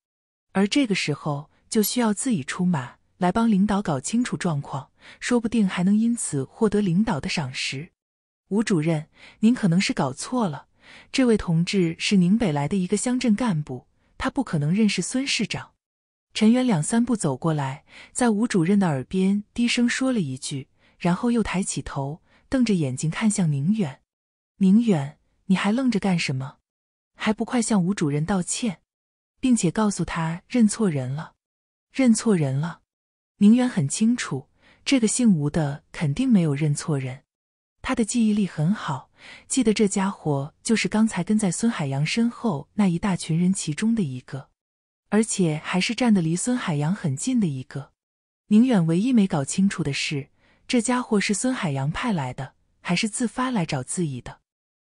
而这个时候就需要自己出马。来帮领导搞清楚状况，说不定还能因此获得领导的赏识。吴主任，您可能是搞错了，这位同志是宁北来的一个乡镇干部，他不可能认识孙市长。陈远两三步走过来，在吴主任的耳边低声说了一句，然后又抬起头，瞪着眼睛看向宁远：“宁远，你还愣着干什么？还不快向吴主任道歉，并且告诉他认错人了，认错人了！”宁远很清楚，这个姓吴的肯定没有认错人。他的记忆力很好，记得这家伙就是刚才跟在孙海洋身后那一大群人其中的一个，而且还是站得离孙海洋很近的一个。宁远唯一没搞清楚的是，这家伙是孙海洋派来的，还是自发来找自己的？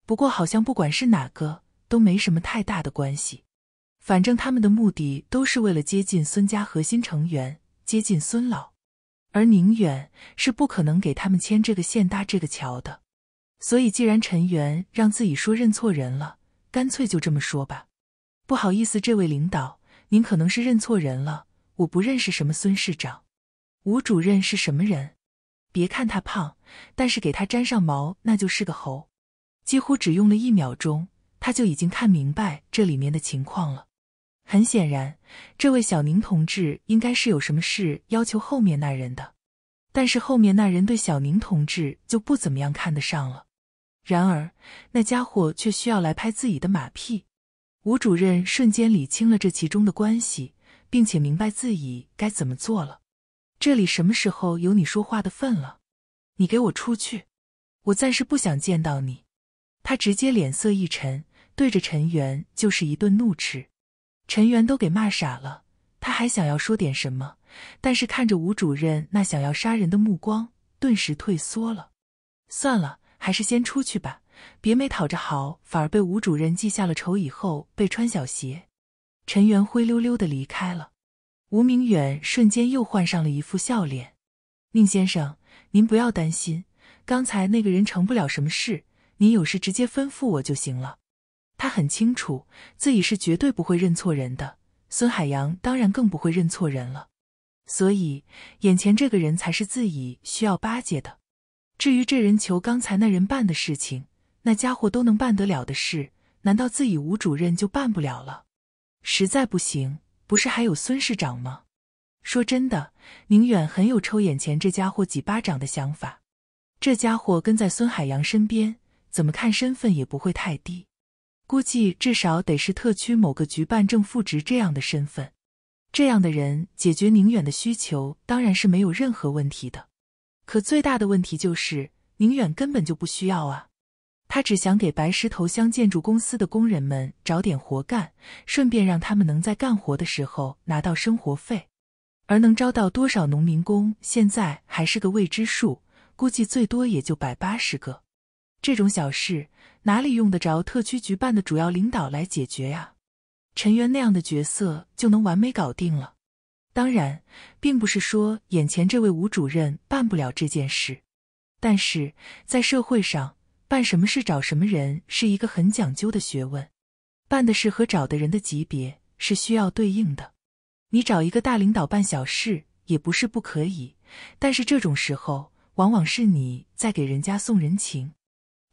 不过好像不管是哪个，都没什么太大的关系。反正他们的目的都是为了接近孙家核心成员。接近孙老，而宁远是不可能给他们牵这个线、搭这个桥的。所以，既然陈元让自己说认错人了，干脆就这么说吧。不好意思，这位领导，您可能是认错人了。我不认识什么孙市长，吴主任是什么人？别看他胖，但是给他粘上毛，那就是个猴。几乎只用了一秒钟，他就已经看明白这里面的情况了。很显然，这位小宁同志应该是有什么事要求后面那人的，但是后面那人对小宁同志就不怎么样看得上了。然而那家伙却需要来拍自己的马屁。吴主任瞬间理清了这其中的关系，并且明白自己该怎么做了。这里什么时候有你说话的份了？你给我出去！我暂时不想见到你。他直接脸色一沉，对着陈元就是一顿怒斥。陈元都给骂傻了，他还想要说点什么，但是看着吴主任那想要杀人的目光，顿时退缩了。算了，还是先出去吧，别没讨着好，反而被吴主任记下了仇，以后被穿小鞋。陈元灰溜溜的离开了。吴明远瞬间又换上了一副笑脸：“宁先生，您不要担心，刚才那个人成不了什么事，您有事直接吩咐我就行了。”他很清楚自己是绝对不会认错人的，孙海洋当然更不会认错人了。所以眼前这个人才是自己需要巴结的。至于这人求刚才那人办的事情，那家伙都能办得了的事，难道自己吴主任就办不了了？实在不行，不是还有孙市长吗？说真的，宁远很有抽眼前这家伙几巴掌的想法。这家伙跟在孙海洋身边，怎么看身份也不会太低。估计至少得是特区某个局办正副职这样的身份，这样的人解决宁远的需求当然是没有任何问题的。可最大的问题就是宁远根本就不需要啊，他只想给白石头乡建筑公司的工人们找点活干，顺便让他们能在干活的时候拿到生活费。而能招到多少农民工，现在还是个未知数，估计最多也就百八十个。这种小事哪里用得着特区局办的主要领导来解决呀？陈元那样的角色就能完美搞定了。当然，并不是说眼前这位吴主任办不了这件事，但是在社会上办什么事找什么人是一个很讲究的学问，办的事和找的人的级别是需要对应的。你找一个大领导办小事也不是不可以，但是这种时候往往是你在给人家送人情。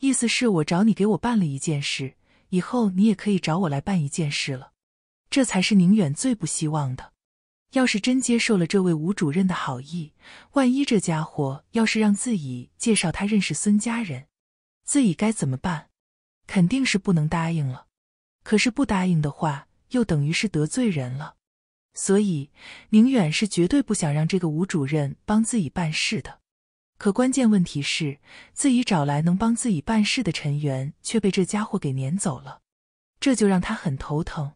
意思是，我找你给我办了一件事，以后你也可以找我来办一件事了。这才是宁远最不希望的。要是真接受了这位吴主任的好意，万一这家伙要是让自己介绍他认识孙家人，自己该怎么办？肯定是不能答应了。可是不答应的话，又等于是得罪人了。所以，宁远是绝对不想让这个吴主任帮自己办事的。可关键问题是，自己找来能帮自己办事的陈元却被这家伙给撵走了，这就让他很头疼。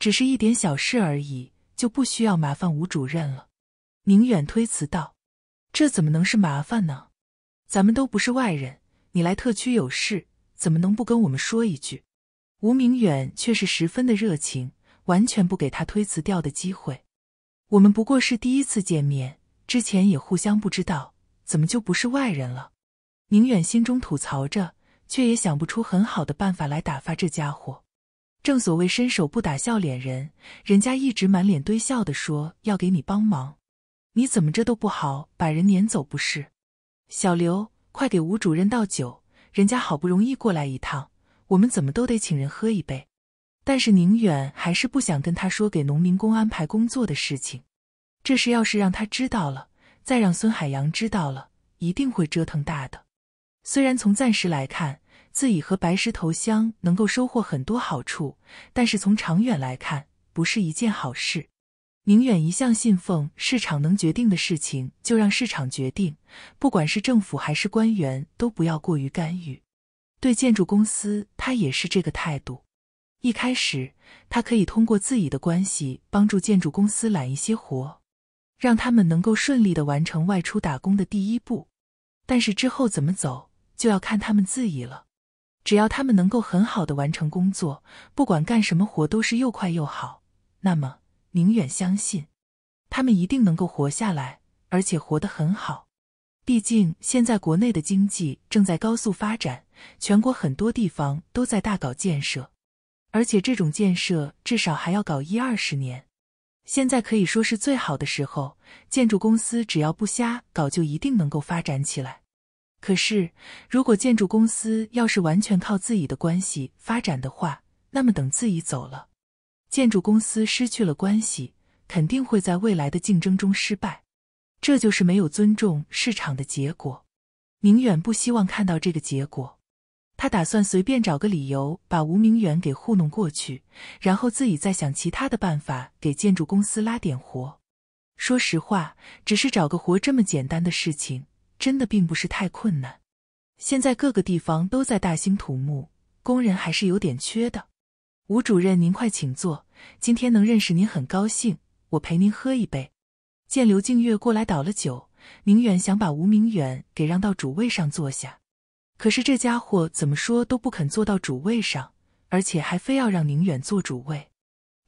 只是一点小事而已，就不需要麻烦吴主任了。宁远推辞道：“这怎么能是麻烦呢？咱们都不是外人，你来特区有事，怎么能不跟我们说一句？”吴明远却是十分的热情，完全不给他推辞掉的机会。我们不过是第一次见面，之前也互相不知道。怎么就不是外人了？宁远心中吐槽着，却也想不出很好的办法来打发这家伙。正所谓伸手不打笑脸人，人家一直满脸堆笑的说要给你帮忙，你怎么着都不好把人撵走不是？小刘，快给吴主任倒酒，人家好不容易过来一趟，我们怎么都得请人喝一杯。但是宁远还是不想跟他说给农民工安排工作的事情，这事要是让他知道了。再让孙海洋知道了，一定会折腾大的。虽然从暂时来看，自己和白石头乡能够收获很多好处，但是从长远来看，不是一件好事。宁远一向信奉市场能决定的事情就让市场决定，不管是政府还是官员都不要过于干预。对建筑公司，他也是这个态度。一开始，他可以通过自己的关系帮助建筑公司揽一些活。让他们能够顺利的完成外出打工的第一步，但是之后怎么走就要看他们自己了。只要他们能够很好的完成工作，不管干什么活都是又快又好，那么宁远相信，他们一定能够活下来，而且活得很好。毕竟现在国内的经济正在高速发展，全国很多地方都在大搞建设，而且这种建设至少还要搞一二十年。现在可以说是最好的时候，建筑公司只要不瞎搞，就一定能够发展起来。可是，如果建筑公司要是完全靠自己的关系发展的话，那么等自己走了，建筑公司失去了关系，肯定会在未来的竞争中失败。这就是没有尊重市场的结果。宁远不希望看到这个结果。他打算随便找个理由把吴明远给糊弄过去，然后自己再想其他的办法给建筑公司拉点活。说实话，只是找个活这么简单的事情，真的并不是太困难。现在各个地方都在大兴土木，工人还是有点缺的。吴主任，您快请坐，今天能认识您很高兴，我陪您喝一杯。见刘静月过来倒了酒，明远想把吴明远给让到主位上坐下。可是这家伙怎么说都不肯坐到主位上，而且还非要让宁远坐主位。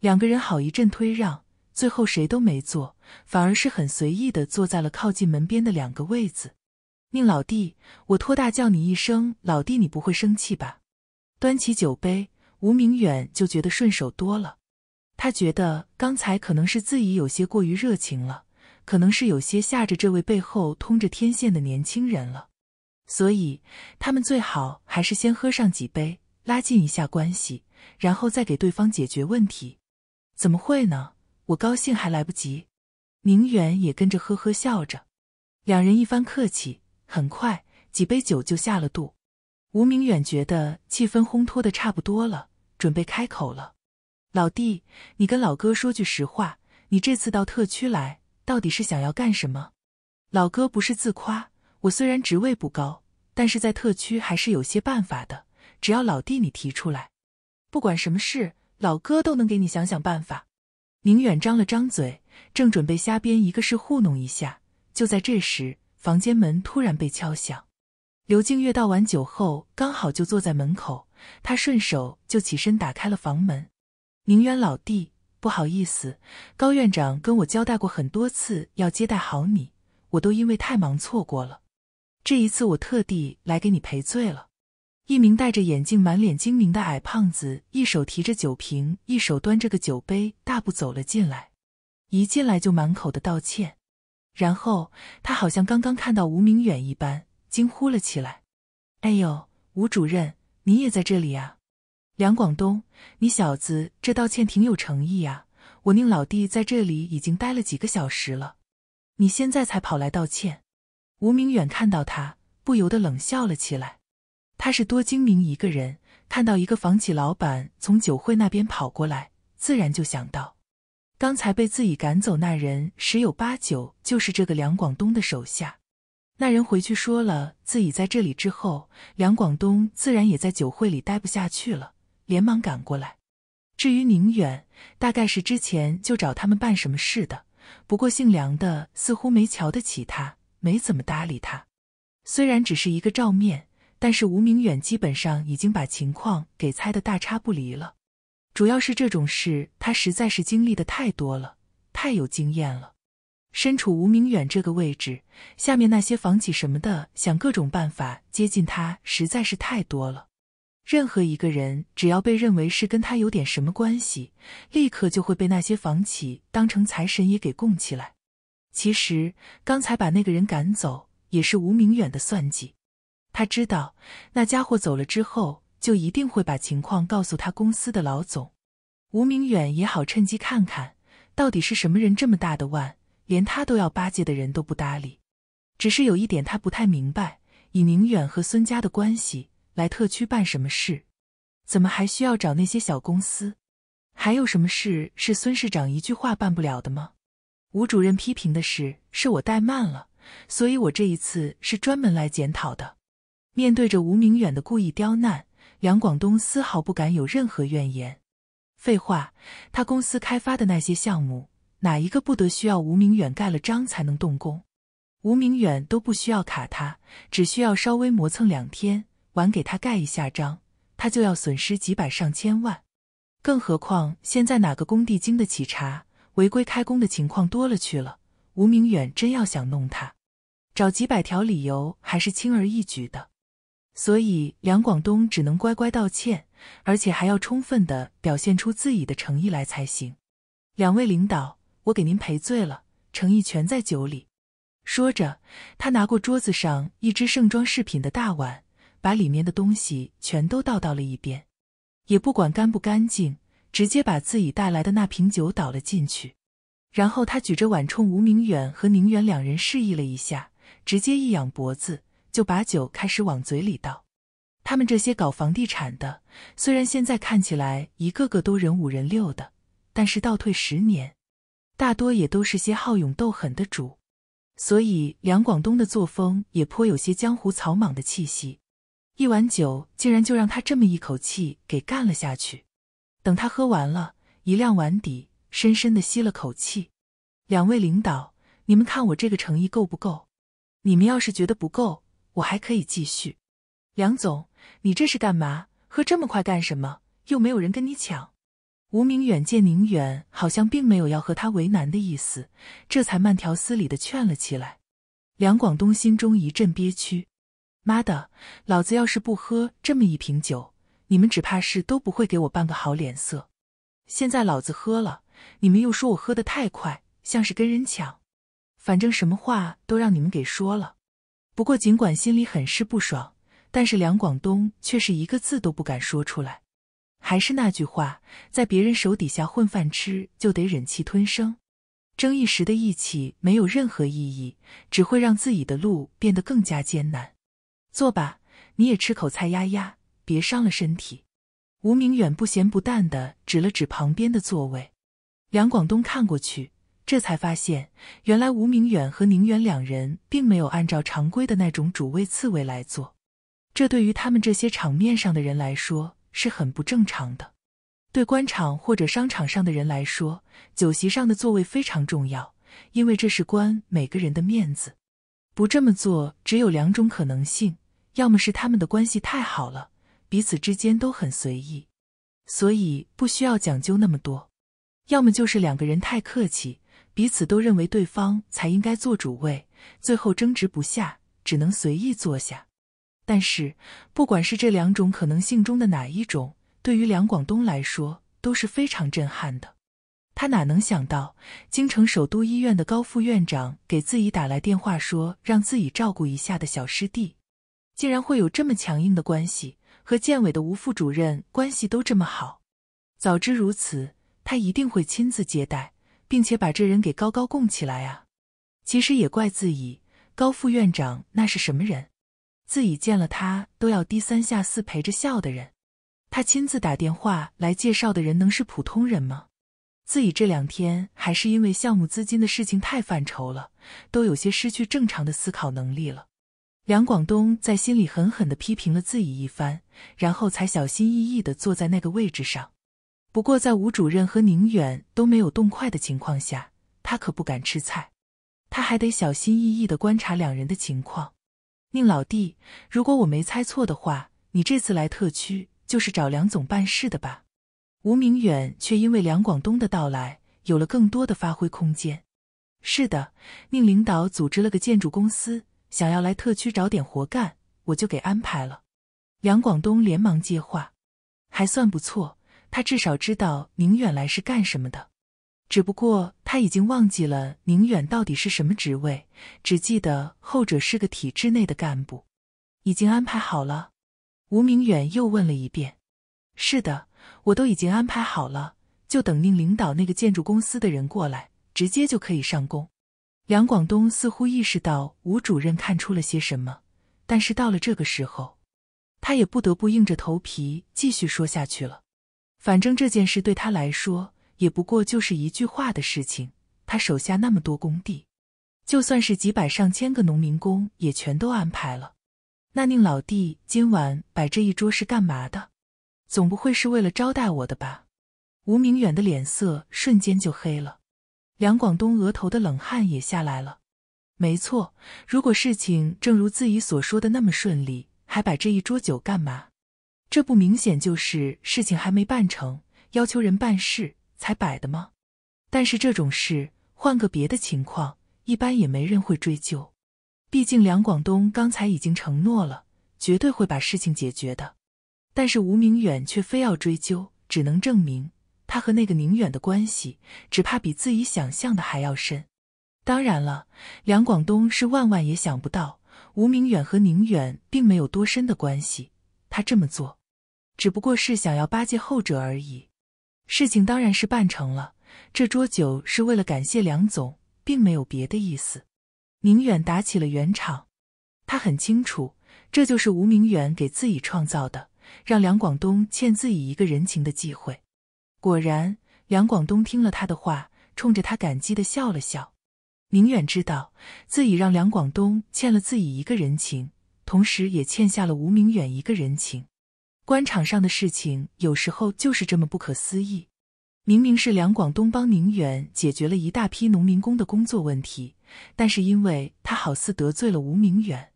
两个人好一阵推让，最后谁都没坐，反而是很随意的坐在了靠近门边的两个位子。宁老弟，我托大叫你一声老弟，你不会生气吧？端起酒杯，吴明远就觉得顺手多了。他觉得刚才可能是自己有些过于热情了，可能是有些吓着这位背后通着天线的年轻人了。所以他们最好还是先喝上几杯，拉近一下关系，然后再给对方解决问题。怎么会呢？我高兴还来不及。宁远也跟着呵呵笑着。两人一番客气，很快几杯酒就下了肚。吴明远觉得气氛烘托的差不多了，准备开口了：“老弟，你跟老哥说句实话，你这次到特区来到底是想要干什么？老哥不是自夸。”我虽然职位不高，但是在特区还是有些办法的。只要老弟你提出来，不管什么事，老哥都能给你想想办法。宁远张了张嘴，正准备瞎编一个事糊弄一下，就在这时，房间门突然被敲响。刘静月倒完酒后，刚好就坐在门口，他顺手就起身打开了房门。宁远老弟，不好意思，高院长跟我交代过很多次要接待好你，我都因为太忙错过了。这一次，我特地来给你赔罪了。一名戴着眼镜、满脸精明的矮胖子，一手提着酒瓶，一手端着个酒杯，大步走了进来。一进来就满口的道歉，然后他好像刚刚看到吴明远一般，惊呼了起来：“哎呦，吴主任，你也在这里呀！”梁广东，你小子这道歉挺有诚意呀！我宁老弟在这里已经待了几个小时了，你现在才跑来道歉。吴明远看到他，不由得冷笑了起来。他是多精明一个人，看到一个房企老板从酒会那边跑过来，自然就想到，刚才被自己赶走那人十有八九就是这个梁广东的手下。那人回去说了自己在这里之后，梁广东自然也在酒会里待不下去了，连忙赶过来。至于宁远，大概是之前就找他们办什么事的，不过姓梁的似乎没瞧得起他。没怎么搭理他，虽然只是一个照面，但是吴明远基本上已经把情况给猜得大差不离了。主要是这种事，他实在是经历的太多了，太有经验了。身处吴明远这个位置，下面那些房企什么的想各种办法接近他，实在是太多了。任何一个人只要被认为是跟他有点什么关系，立刻就会被那些房企当成财神爷给供起来。其实刚才把那个人赶走，也是吴明远的算计。他知道那家伙走了之后，就一定会把情况告诉他公司的老总，吴明远也好趁机看看，到底是什么人这么大的腕，连他都要巴结的人都不搭理。只是有一点他不太明白：以宁远和孙家的关系，来特区办什么事，怎么还需要找那些小公司？还有什么事是孙市长一句话办不了的吗？吴主任批评的事是我怠慢了，所以我这一次是专门来检讨的。面对着吴明远的故意刁难，梁广东丝毫不敢有任何怨言。废话，他公司开发的那些项目，哪一个不得需要吴明远盖了章才能动工？吴明远都不需要卡他，只需要稍微磨蹭两天，晚给他盖一下章，他就要损失几百上千万。更何况现在哪个工地经得起查？违规开工的情况多了去了，吴明远真要想弄他，找几百条理由还是轻而易举的。所以梁广东只能乖乖道歉，而且还要充分的表现出自己的诚意来才行。两位领导，我给您赔罪了，诚意全在酒里。说着，他拿过桌子上一只盛装饰品的大碗，把里面的东西全都倒到了一边，也不管干不干净。直接把自己带来的那瓶酒倒了进去，然后他举着碗冲吴明远和宁远两人示意了一下，直接一仰脖子就把酒开始往嘴里倒。他们这些搞房地产的，虽然现在看起来一个个都人五人六的，但是倒退十年，大多也都是些好勇斗狠的主，所以梁广东的作风也颇有些江湖草莽的气息。一碗酒竟然就让他这么一口气给干了下去。等他喝完了，一亮碗底，深深的吸了口气。两位领导，你们看我这个诚意够不够？你们要是觉得不够，我还可以继续。梁总，你这是干嘛？喝这么快干什么？又没有人跟你抢。吴明远见宁远好像并没有要和他为难的意思，这才慢条斯理的劝了起来。梁广东心中一阵憋屈，妈的老子要是不喝这么一瓶酒。你们只怕是都不会给我半个好脸色。现在老子喝了，你们又说我喝得太快，像是跟人抢。反正什么话都让你们给说了。不过尽管心里很是不爽，但是梁广东却是一个字都不敢说出来。还是那句话，在别人手底下混饭吃，就得忍气吞声。争一时的义气没有任何意义，只会让自己的路变得更加艰难。坐吧，你也吃口菜压压。别伤了身体。吴明远不咸不淡的指了指旁边的座位，梁广东看过去，这才发现原来吴明远和宁远两人并没有按照常规的那种主位次位来坐，这对于他们这些场面上的人来说是很不正常的。对官场或者商场上的人来说，酒席上的座位非常重要，因为这是关每个人的面子。不这么做，只有两种可能性：要么是他们的关系太好了。彼此之间都很随意，所以不需要讲究那么多。要么就是两个人太客气，彼此都认为对方才应该做主位，最后争执不下，只能随意坐下。但是，不管是这两种可能性中的哪一种，对于梁广东来说都是非常震撼的。他哪能想到，京城首都医院的高副院长给自己打来电话，说让自己照顾一下的小师弟，竟然会有这么强硬的关系。和建委的吴副主任关系都这么好，早知如此，他一定会亲自接待，并且把这人给高高供起来啊！其实也怪自己，高副院长那是什么人？自己见了他都要低三下四陪着笑的人，他亲自打电话来介绍的人能是普通人吗？自己这两天还是因为项目资金的事情太犯愁了，都有些失去正常的思考能力了。梁广东在心里狠狠地批评了自己一番，然后才小心翼翼地坐在那个位置上。不过，在吴主任和宁远都没有动筷的情况下，他可不敢吃菜。他还得小心翼翼地观察两人的情况。宁老弟，如果我没猜错的话，你这次来特区就是找梁总办事的吧？吴明远却因为梁广东的到来，有了更多的发挥空间。是的，宁领导组织了个建筑公司。想要来特区找点活干，我就给安排了。梁广东连忙接话，还算不错，他至少知道宁远来是干什么的。只不过他已经忘记了宁远到底是什么职位，只记得后者是个体制内的干部。已经安排好了。吴明远又问了一遍：“是的，我都已经安排好了，就等宁领导那个建筑公司的人过来，直接就可以上工。”梁广东似乎意识到吴主任看出了些什么，但是到了这个时候，他也不得不硬着头皮继续说下去了。反正这件事对他来说也不过就是一句话的事情。他手下那么多工地，就算是几百上千个农民工也全都安排了。那宁老弟今晚摆这一桌是干嘛的？总不会是为了招待我的吧？吴明远的脸色瞬间就黑了。梁广东额头的冷汗也下来了。没错，如果事情正如自己所说的那么顺利，还摆这一桌酒干嘛？这不明显就是事情还没办成，要求人办事才摆的吗？但是这种事，换个别的情况，一般也没人会追究。毕竟梁广东刚才已经承诺了，绝对会把事情解决的。但是吴明远却非要追究，只能证明。他和那个宁远的关系，只怕比自己想象的还要深。当然了，梁广东是万万也想不到，吴明远和宁远并没有多深的关系。他这么做，只不过是想要巴结后者而已。事情当然是办成了，这桌酒是为了感谢梁总，并没有别的意思。宁远打起了圆场，他很清楚，这就是吴明远给自己创造的，让梁广东欠自己一个人情的机会。果然，梁广东听了他的话，冲着他感激的笑了笑。宁远知道，自己让梁广东欠了自己一个人情，同时也欠下了吴明远一个人情。官场上的事情有时候就是这么不可思议。明明是梁广东帮宁远解决了一大批农民工的工作问题，但是因为他好似得罪了吴明远，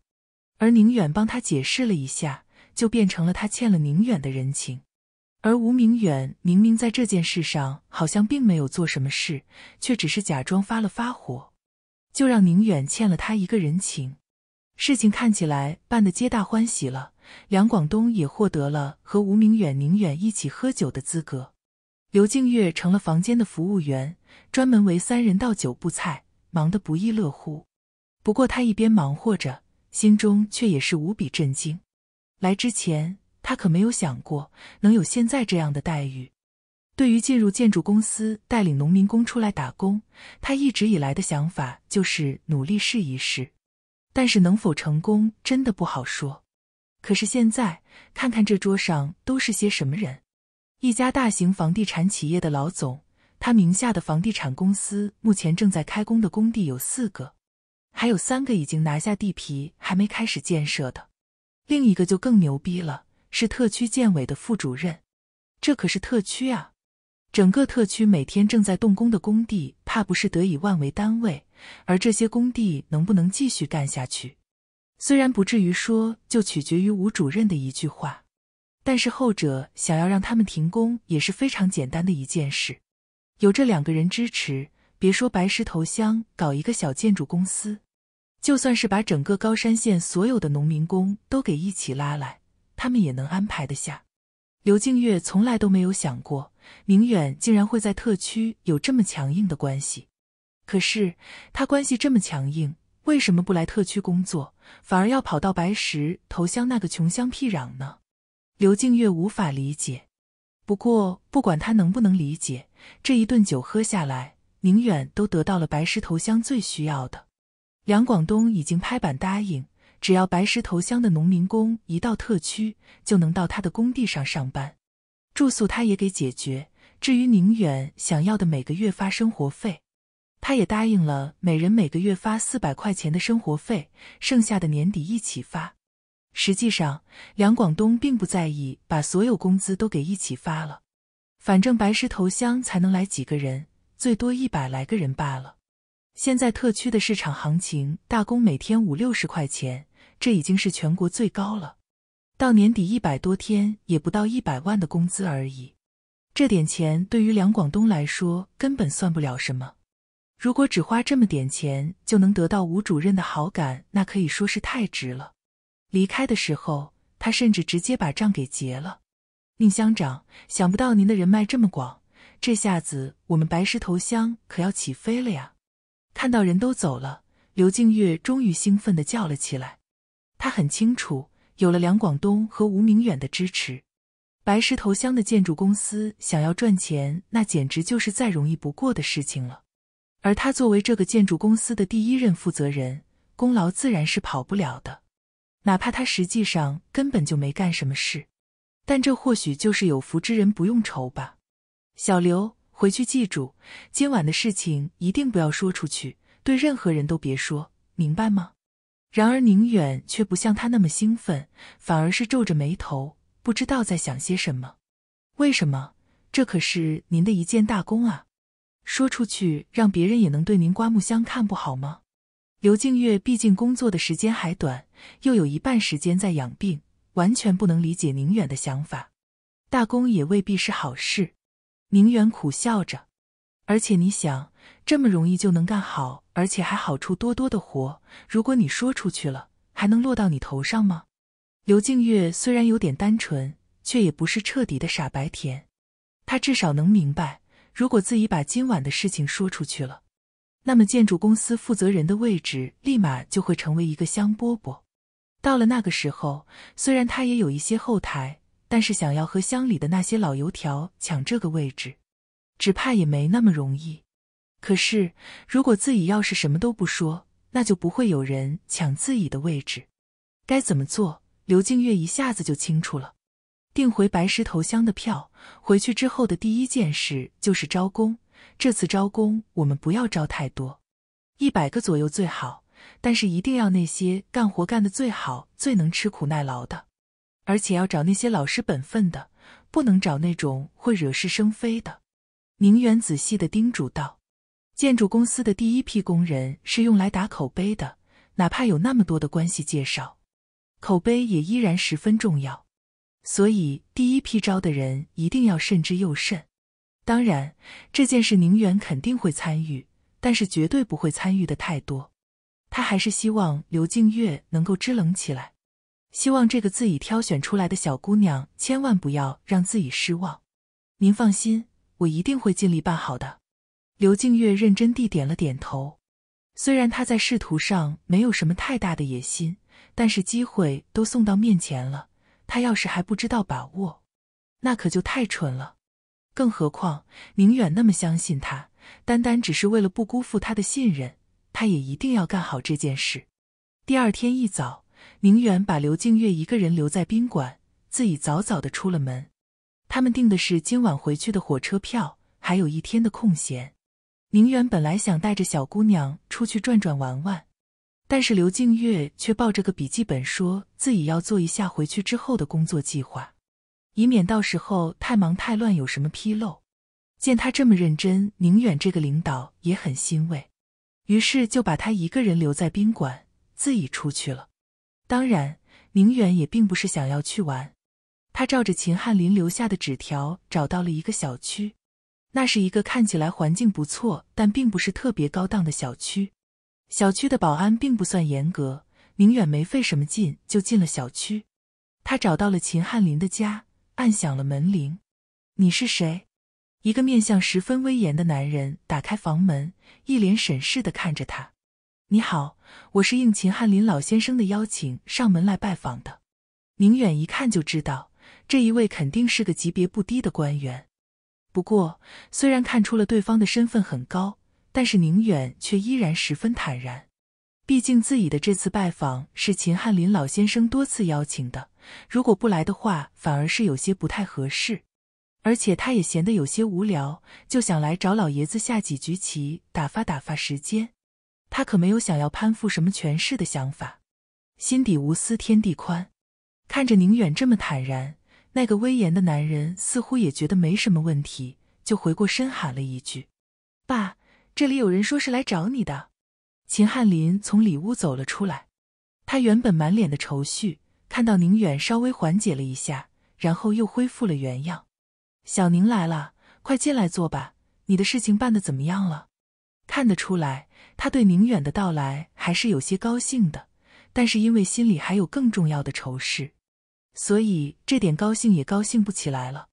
而宁远帮他解释了一下，就变成了他欠了宁远的人情。而吴明远明明在这件事上好像并没有做什么事，却只是假装发了发火，就让宁远欠了他一个人情。事情看起来办得皆大欢喜了，梁广东也获得了和吴明远、宁远一起喝酒的资格，刘静月成了房间的服务员，专门为三人倒酒布菜，忙得不亦乐乎。不过他一边忙活着，心中却也是无比震惊。来之前。他可没有想过能有现在这样的待遇。对于进入建筑公司带领农民工出来打工，他一直以来的想法就是努力试一试。但是能否成功真的不好说。可是现在看看这桌上都是些什么人？一家大型房地产企业的老总，他名下的房地产公司目前正在开工的工地有四个，还有三个已经拿下地皮还没开始建设的，另一个就更牛逼了。是特区建委的副主任，这可是特区啊！整个特区每天正在动工的工地，怕不是得以万为单位。而这些工地能不能继续干下去，虽然不至于说就取决于吴主任的一句话，但是后者想要让他们停工也是非常简单的一件事。有这两个人支持，别说白石头乡搞一个小建筑公司，就算是把整个高山县所有的农民工都给一起拉来。他们也能安排得下。刘静月从来都没有想过，明远竟然会在特区有这么强硬的关系。可是他关系这么强硬，为什么不来特区工作，反而要跑到白石头乡那个穷乡僻壤呢？刘静月无法理解。不过不管他能不能理解，这一顿酒喝下来，明远都得到了白石头乡最需要的。梁广东已经拍板答应。只要白石头乡的农民工一到特区，就能到他的工地上上班，住宿他也给解决。至于宁远想要的每个月发生活费，他也答应了，每人每个月发四百块钱的生活费，剩下的年底一起发。实际上，梁广东并不在意把所有工资都给一起发了，反正白石头乡才能来几个人，最多一百来个人罢了。现在特区的市场行情，大工每天五六十块钱。这已经是全国最高了，到年底一百多天也不到一百万的工资而已，这点钱对于梁广东来说根本算不了什么。如果只花这么点钱就能得到吴主任的好感，那可以说是太值了。离开的时候，他甚至直接把账给结了。宁乡长，想不到您的人脉这么广，这下子我们白石头乡可要起飞了呀！看到人都走了，刘静月终于兴奋的叫了起来。他很清楚，有了梁广东和吴明远的支持，白石头乡的建筑公司想要赚钱，那简直就是再容易不过的事情了。而他作为这个建筑公司的第一任负责人，功劳自然是跑不了的。哪怕他实际上根本就没干什么事，但这或许就是有福之人不用愁吧。小刘，回去记住，今晚的事情一定不要说出去，对任何人都别说，明白吗？然而宁远却不像他那么兴奋，反而是皱着眉头，不知道在想些什么。为什么？这可是您的一件大功啊！说出去让别人也能对您刮目相看，不好吗？刘静月毕竟工作的时间还短，又有一半时间在养病，完全不能理解宁远的想法。大功也未必是好事。宁远苦笑着，而且你想，这么容易就能干好？而且还好处多多的活，如果你说出去了，还能落到你头上吗？刘静月虽然有点单纯，却也不是彻底的傻白甜。他至少能明白，如果自己把今晚的事情说出去了，那么建筑公司负责人的位置立马就会成为一个香饽饽。到了那个时候，虽然他也有一些后台，但是想要和乡里的那些老油条抢这个位置，只怕也没那么容易。可是，如果自己要是什么都不说，那就不会有人抢自己的位置。该怎么做？刘静月一下子就清楚了。订回白石头乡的票，回去之后的第一件事就是招工。这次招工，我们不要招太多，一百个左右最好。但是一定要那些干活干的最好、最能吃苦耐劳的，而且要找那些老实本分的，不能找那种会惹是生非的。宁远仔细的叮嘱道。建筑公司的第一批工人是用来打口碑的，哪怕有那么多的关系介绍，口碑也依然十分重要。所以第一批招的人一定要慎之又慎。当然，这件事宁远肯定会参与，但是绝对不会参与的太多。他还是希望刘静月能够支棱起来，希望这个自己挑选出来的小姑娘千万不要让自己失望。您放心，我一定会尽力办好的。刘静月认真地点了点头。虽然他在仕途上没有什么太大的野心，但是机会都送到面前了，他要是还不知道把握，那可就太蠢了。更何况宁远那么相信他，单单只是为了不辜负他的信任，他也一定要干好这件事。第二天一早，宁远把刘静月一个人留在宾馆，自己早早的出了门。他们订的是今晚回去的火车票，还有一天的空闲。宁远本来想带着小姑娘出去转转玩玩，但是刘静月却抱着个笔记本，说自己要做一下回去之后的工作计划，以免到时候太忙太乱有什么纰漏。见他这么认真，宁远这个领导也很欣慰，于是就把他一个人留在宾馆，自己出去了。当然，宁远也并不是想要去玩，他照着秦汉林留下的纸条找到了一个小区。那是一个看起来环境不错，但并不是特别高档的小区。小区的保安并不算严格，宁远没费什么劲就进了小区。他找到了秦汉林的家，按响了门铃。“你是谁？”一个面相十分威严的男人打开房门，一脸审视的看着他。“你好，我是应秦汉林老先生的邀请上门来拜访的。”宁远一看就知道，这一位肯定是个级别不低的官员。不过，虽然看出了对方的身份很高，但是宁远却依然十分坦然。毕竟自己的这次拜访是秦翰林老先生多次邀请的，如果不来的话，反而是有些不太合适。而且他也闲得有些无聊，就想来找老爷子下几局棋，打发打发时间。他可没有想要攀附什么权势的想法，心底无私天地宽。看着宁远这么坦然。那个威严的男人似乎也觉得没什么问题，就回过身喊了一句：“爸，这里有人说是来找你的。”秦翰林从里屋走了出来，他原本满脸的愁绪，看到宁远稍微缓解了一下，然后又恢复了原样。“小宁来了，快进来坐吧。你的事情办的怎么样了？”看得出来，他对宁远的到来还是有些高兴的，但是因为心里还有更重要的愁事。所以这点高兴也高兴不起来了。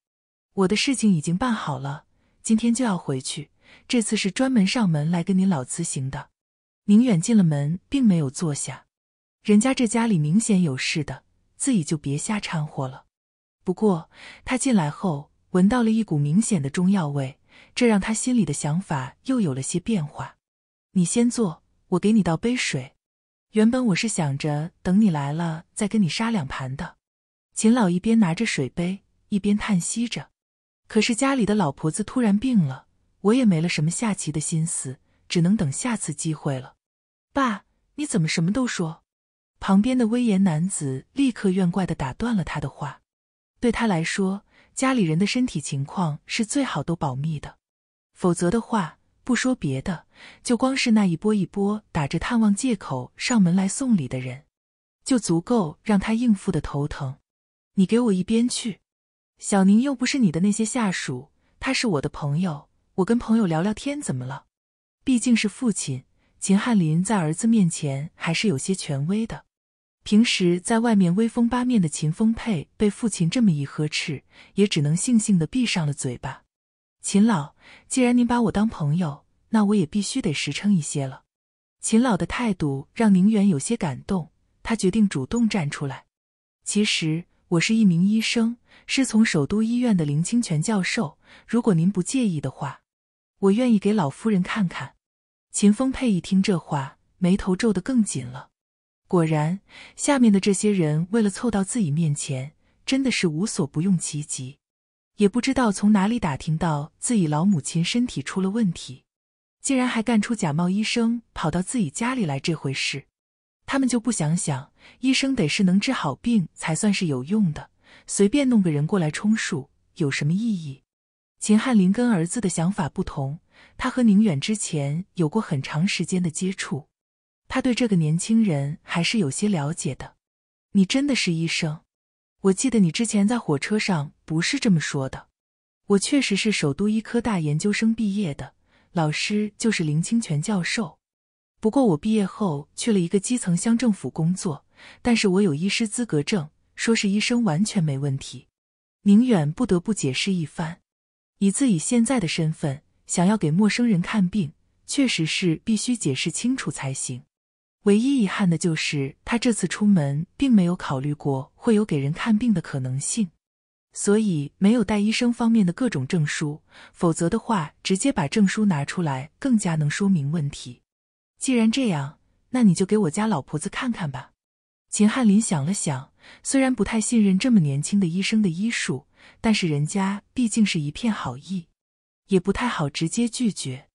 我的事情已经办好了，今天就要回去。这次是专门上门来跟您老辞行的。宁远进了门，并没有坐下。人家这家里明显有事的，自己就别瞎掺和了。不过他进来后，闻到了一股明显的中药味，这让他心里的想法又有了些变化。你先坐，我给你倒杯水。原本我是想着等你来了再跟你杀两盘的。秦老一边拿着水杯，一边叹息着：“可是家里的老婆子突然病了，我也没了什么下棋的心思，只能等下次机会了。”“爸，你怎么什么都说？”旁边的威严男子立刻怨怪的打断了他的话。对他来说，家里人的身体情况是最好都保密的，否则的话，不说别的，就光是那一波一波打着探望借口上门来送礼的人，就足够让他应付的头疼。你给我一边去！小宁又不是你的那些下属，他是我的朋友，我跟朋友聊聊天怎么了？毕竟是父亲，秦翰林在儿子面前还是有些权威的。平时在外面威风八面的秦风沛被父亲这么一呵斥，也只能悻悻的闭上了嘴巴。秦老，既然您把我当朋友，那我也必须得实诚一些了。秦老的态度让宁远有些感动，他决定主动站出来。其实。我是一名医生，是从首都医院的林清泉教授。如果您不介意的话，我愿意给老夫人看看。秦丰沛一听这话，眉头皱得更紧了。果然，下面的这些人为了凑到自己面前，真的是无所不用其极。也不知道从哪里打听到自己老母亲身体出了问题，竟然还干出假冒医生跑到自己家里来这回事。他们就不想想，医生得是能治好病才算是有用的，随便弄个人过来充数有什么意义？秦汉林跟儿子的想法不同，他和宁远之前有过很长时间的接触，他对这个年轻人还是有些了解的。你真的是医生？我记得你之前在火车上不是这么说的。我确实是首都医科大研究生毕业的，老师就是林清泉教授。不过我毕业后去了一个基层乡政府工作，但是我有医师资格证，说是医生完全没问题。宁远不得不解释一番，以自己现在的身份，想要给陌生人看病，确实是必须解释清楚才行。唯一遗憾的就是他这次出门并没有考虑过会有给人看病的可能性，所以没有带医生方面的各种证书，否则的话，直接把证书拿出来更加能说明问题。既然这样，那你就给我家老婆子看看吧。秦汉林想了想，虽然不太信任这么年轻的医生的医术，但是人家毕竟是一片好意，也不太好直接拒绝，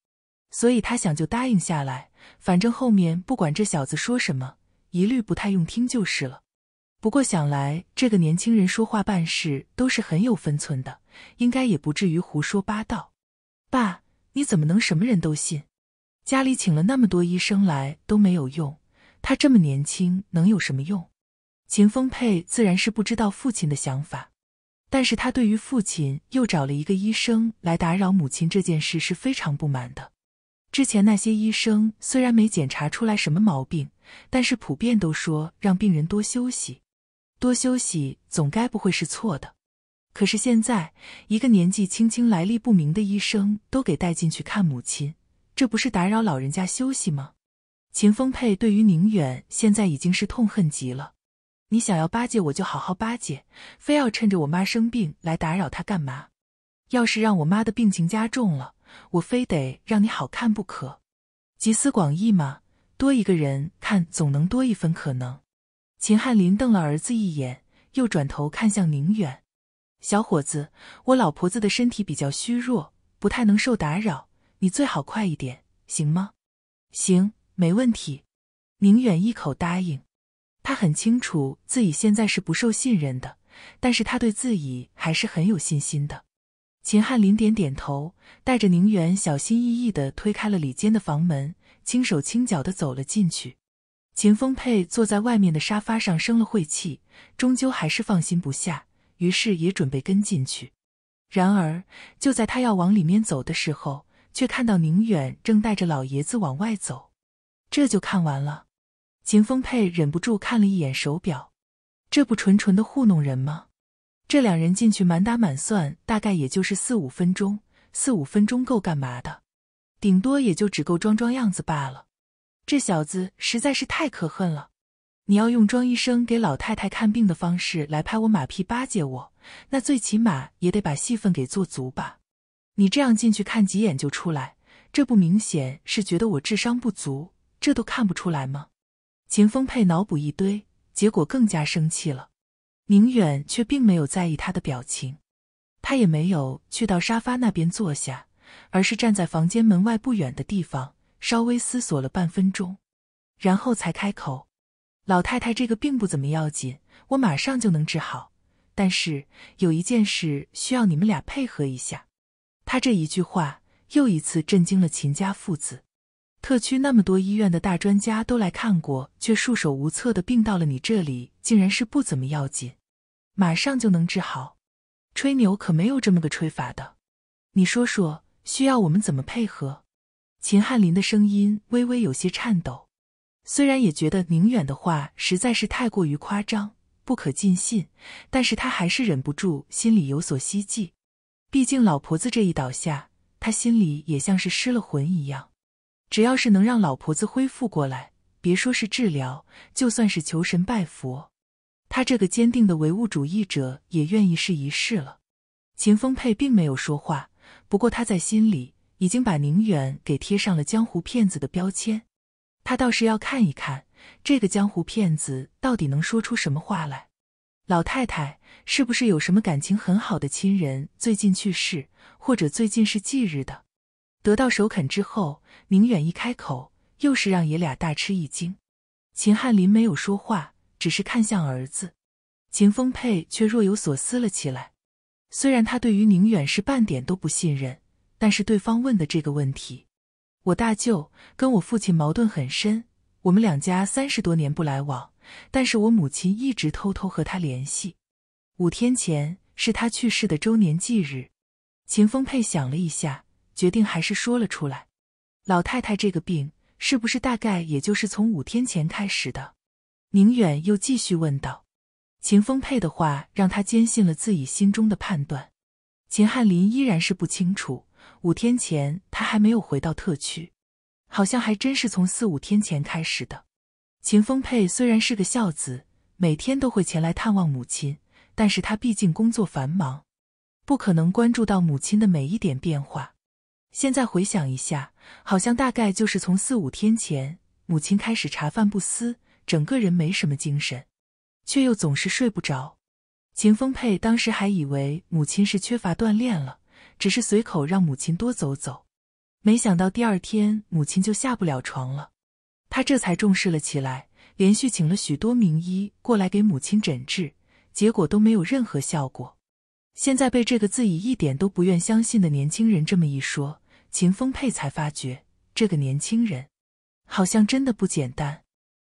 所以他想就答应下来。反正后面不管这小子说什么，一律不太用听就是了。不过想来这个年轻人说话办事都是很有分寸的，应该也不至于胡说八道。爸，你怎么能什么人都信？家里请了那么多医生来都没有用，他这么年轻能有什么用？秦风沛自然是不知道父亲的想法，但是他对于父亲又找了一个医生来打扰母亲这件事是非常不满的。之前那些医生虽然没检查出来什么毛病，但是普遍都说让病人多休息，多休息总该不会是错的。可是现在一个年纪轻轻、来历不明的医生都给带进去看母亲。这不是打扰老人家休息吗？秦风沛对于宁远现在已经是痛恨极了。你想要巴结我，就好好巴结；非要趁着我妈生病来打扰她干嘛？要是让我妈的病情加重了，我非得让你好看不可。集思广益嘛，多一个人看，总能多一分可能。秦汉林瞪了儿子一眼，又转头看向宁远：“小伙子，我老婆子的身体比较虚弱，不太能受打扰。”你最好快一点，行吗？行，没问题。宁远一口答应。他很清楚自己现在是不受信任的，但是他对自己还是很有信心的。秦汉林点点头，带着宁远小心翼翼的推开了里间的房门，轻手轻脚的走了进去。秦风佩坐在外面的沙发上，生了晦气，终究还是放心不下，于是也准备跟进去。然而就在他要往里面走的时候，却看到宁远正带着老爷子往外走，这就看完了。秦风佩忍不住看了一眼手表，这不纯纯的糊弄人吗？这两人进去满打满算大概也就是四五分钟，四五分钟够干嘛的？顶多也就只够装装样子罢了。这小子实在是太可恨了！你要用装医生给老太太看病的方式来拍我马屁巴结我，那最起码也得把戏份给做足吧？你这样进去看几眼就出来，这不明显是觉得我智商不足，这都看不出来吗？秦风佩脑补一堆，结果更加生气了。宁远却并没有在意他的表情，他也没有去到沙发那边坐下，而是站在房间门外不远的地方，稍微思索了半分钟，然后才开口：“老太太这个并不怎么要紧，我马上就能治好。但是有一件事需要你们俩配合一下。”他这一句话又一次震惊了秦家父子。特区那么多医院的大专家都来看过，却束手无策的病到了你这里，竟然是不怎么要紧，马上就能治好。吹牛可没有这么个吹法的。你说说，需要我们怎么配合？秦汉林的声音微微有些颤抖，虽然也觉得宁远的话实在是太过于夸张，不可尽信，但是他还是忍不住心里有所希冀。毕竟老婆子这一倒下，他心里也像是失了魂一样。只要是能让老婆子恢复过来，别说是治疗，就算是求神拜佛，他这个坚定的唯物主义者也愿意试一试了。秦风沛并没有说话，不过他在心里已经把宁远给贴上了江湖骗子的标签。他倒是要看一看这个江湖骗子到底能说出什么话来。老太太是不是有什么感情很好的亲人最近去世，或者最近是忌日的？得到首肯之后，宁远一开口，又是让爷俩大吃一惊。秦翰林没有说话，只是看向儿子，秦丰沛却若有所思了起来。虽然他对于宁远是半点都不信任，但是对方问的这个问题，我大舅跟我父亲矛盾很深，我们两家三十多年不来往。但是我母亲一直偷偷和他联系。五天前是他去世的周年忌日。秦风沛想了一下，决定还是说了出来。老太太这个病是不是大概也就是从五天前开始的？宁远又继续问道。秦风沛的话让他坚信了自己心中的判断。秦汉林依然是不清楚，五天前他还没有回到特区，好像还真是从四五天前开始的。秦丰沛虽然是个孝子，每天都会前来探望母亲，但是他毕竟工作繁忙，不可能关注到母亲的每一点变化。现在回想一下，好像大概就是从四五天前，母亲开始茶饭不思，整个人没什么精神，却又总是睡不着。秦丰沛当时还以为母亲是缺乏锻炼了，只是随口让母亲多走走，没想到第二天母亲就下不了床了。他这才重视了起来，连续请了许多名医过来给母亲诊治，结果都没有任何效果。现在被这个自己一点都不愿相信的年轻人这么一说，秦风佩才发觉这个年轻人好像真的不简单。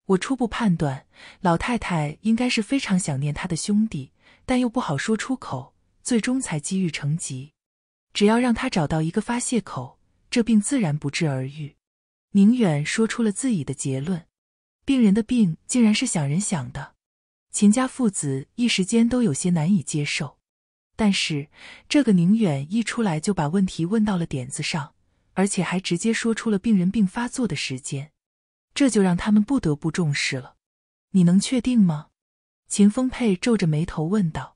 我初步判断，老太太应该是非常想念他的兄弟，但又不好说出口，最终才积郁成疾。只要让他找到一个发泄口，这病自然不治而愈。宁远说出了自己的结论：病人的病竟然是想人想的。秦家父子一时间都有些难以接受，但是这个宁远一出来就把问题问到了点子上，而且还直接说出了病人病发作的时间，这就让他们不得不重视了。你能确定吗？秦丰沛皱着眉头问道。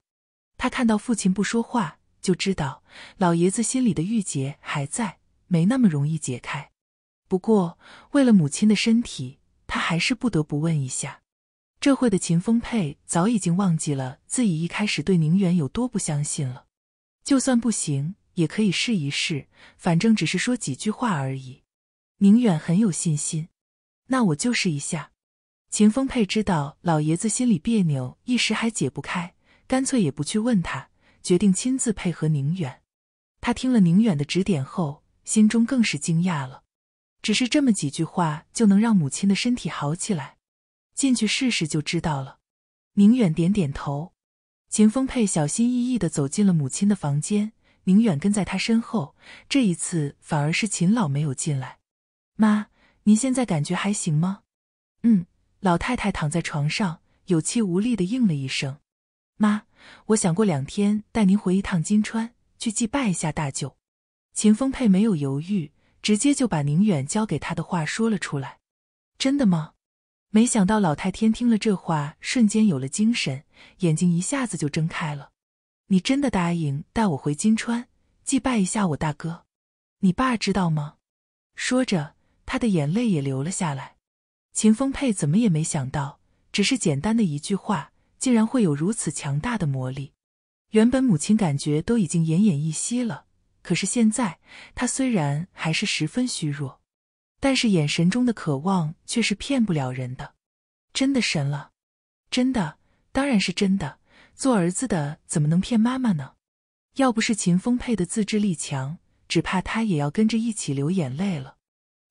他看到父亲不说话，就知道老爷子心里的郁结还在，没那么容易解开。不过，为了母亲的身体，他还是不得不问一下。这会的秦风沛早已经忘记了自己一开始对宁远有多不相信了。就算不行，也可以试一试，反正只是说几句话而已。宁远很有信心，那我就试一下。秦风沛知道老爷子心里别扭，一时还解不开，干脆也不去问他，决定亲自配合宁远。他听了宁远的指点后，心中更是惊讶了。只是这么几句话就能让母亲的身体好起来，进去试试就知道了。宁远点点头，秦风沛小心翼翼地走进了母亲的房间，宁远跟在他身后。这一次反而是秦老没有进来。妈，您现在感觉还行吗？嗯，老太太躺在床上，有气无力地应了一声。妈，我想过两天带您回一趟金川，去祭拜一下大舅。秦风沛没有犹豫。直接就把宁远交给他的话说了出来，真的吗？没想到老太天听了这话，瞬间有了精神，眼睛一下子就睁开了。你真的答应带我回金川祭拜一下我大哥？你爸知道吗？说着，他的眼泪也流了下来。秦风佩怎么也没想到，只是简单的一句话，竟然会有如此强大的魔力。原本母亲感觉都已经奄奄一息了。可是现在，他虽然还是十分虚弱，但是眼神中的渴望却是骗不了人的。真的神了，真的，当然是真的。做儿子的怎么能骗妈妈呢？要不是秦风沛的自制力强，只怕他也要跟着一起流眼泪了。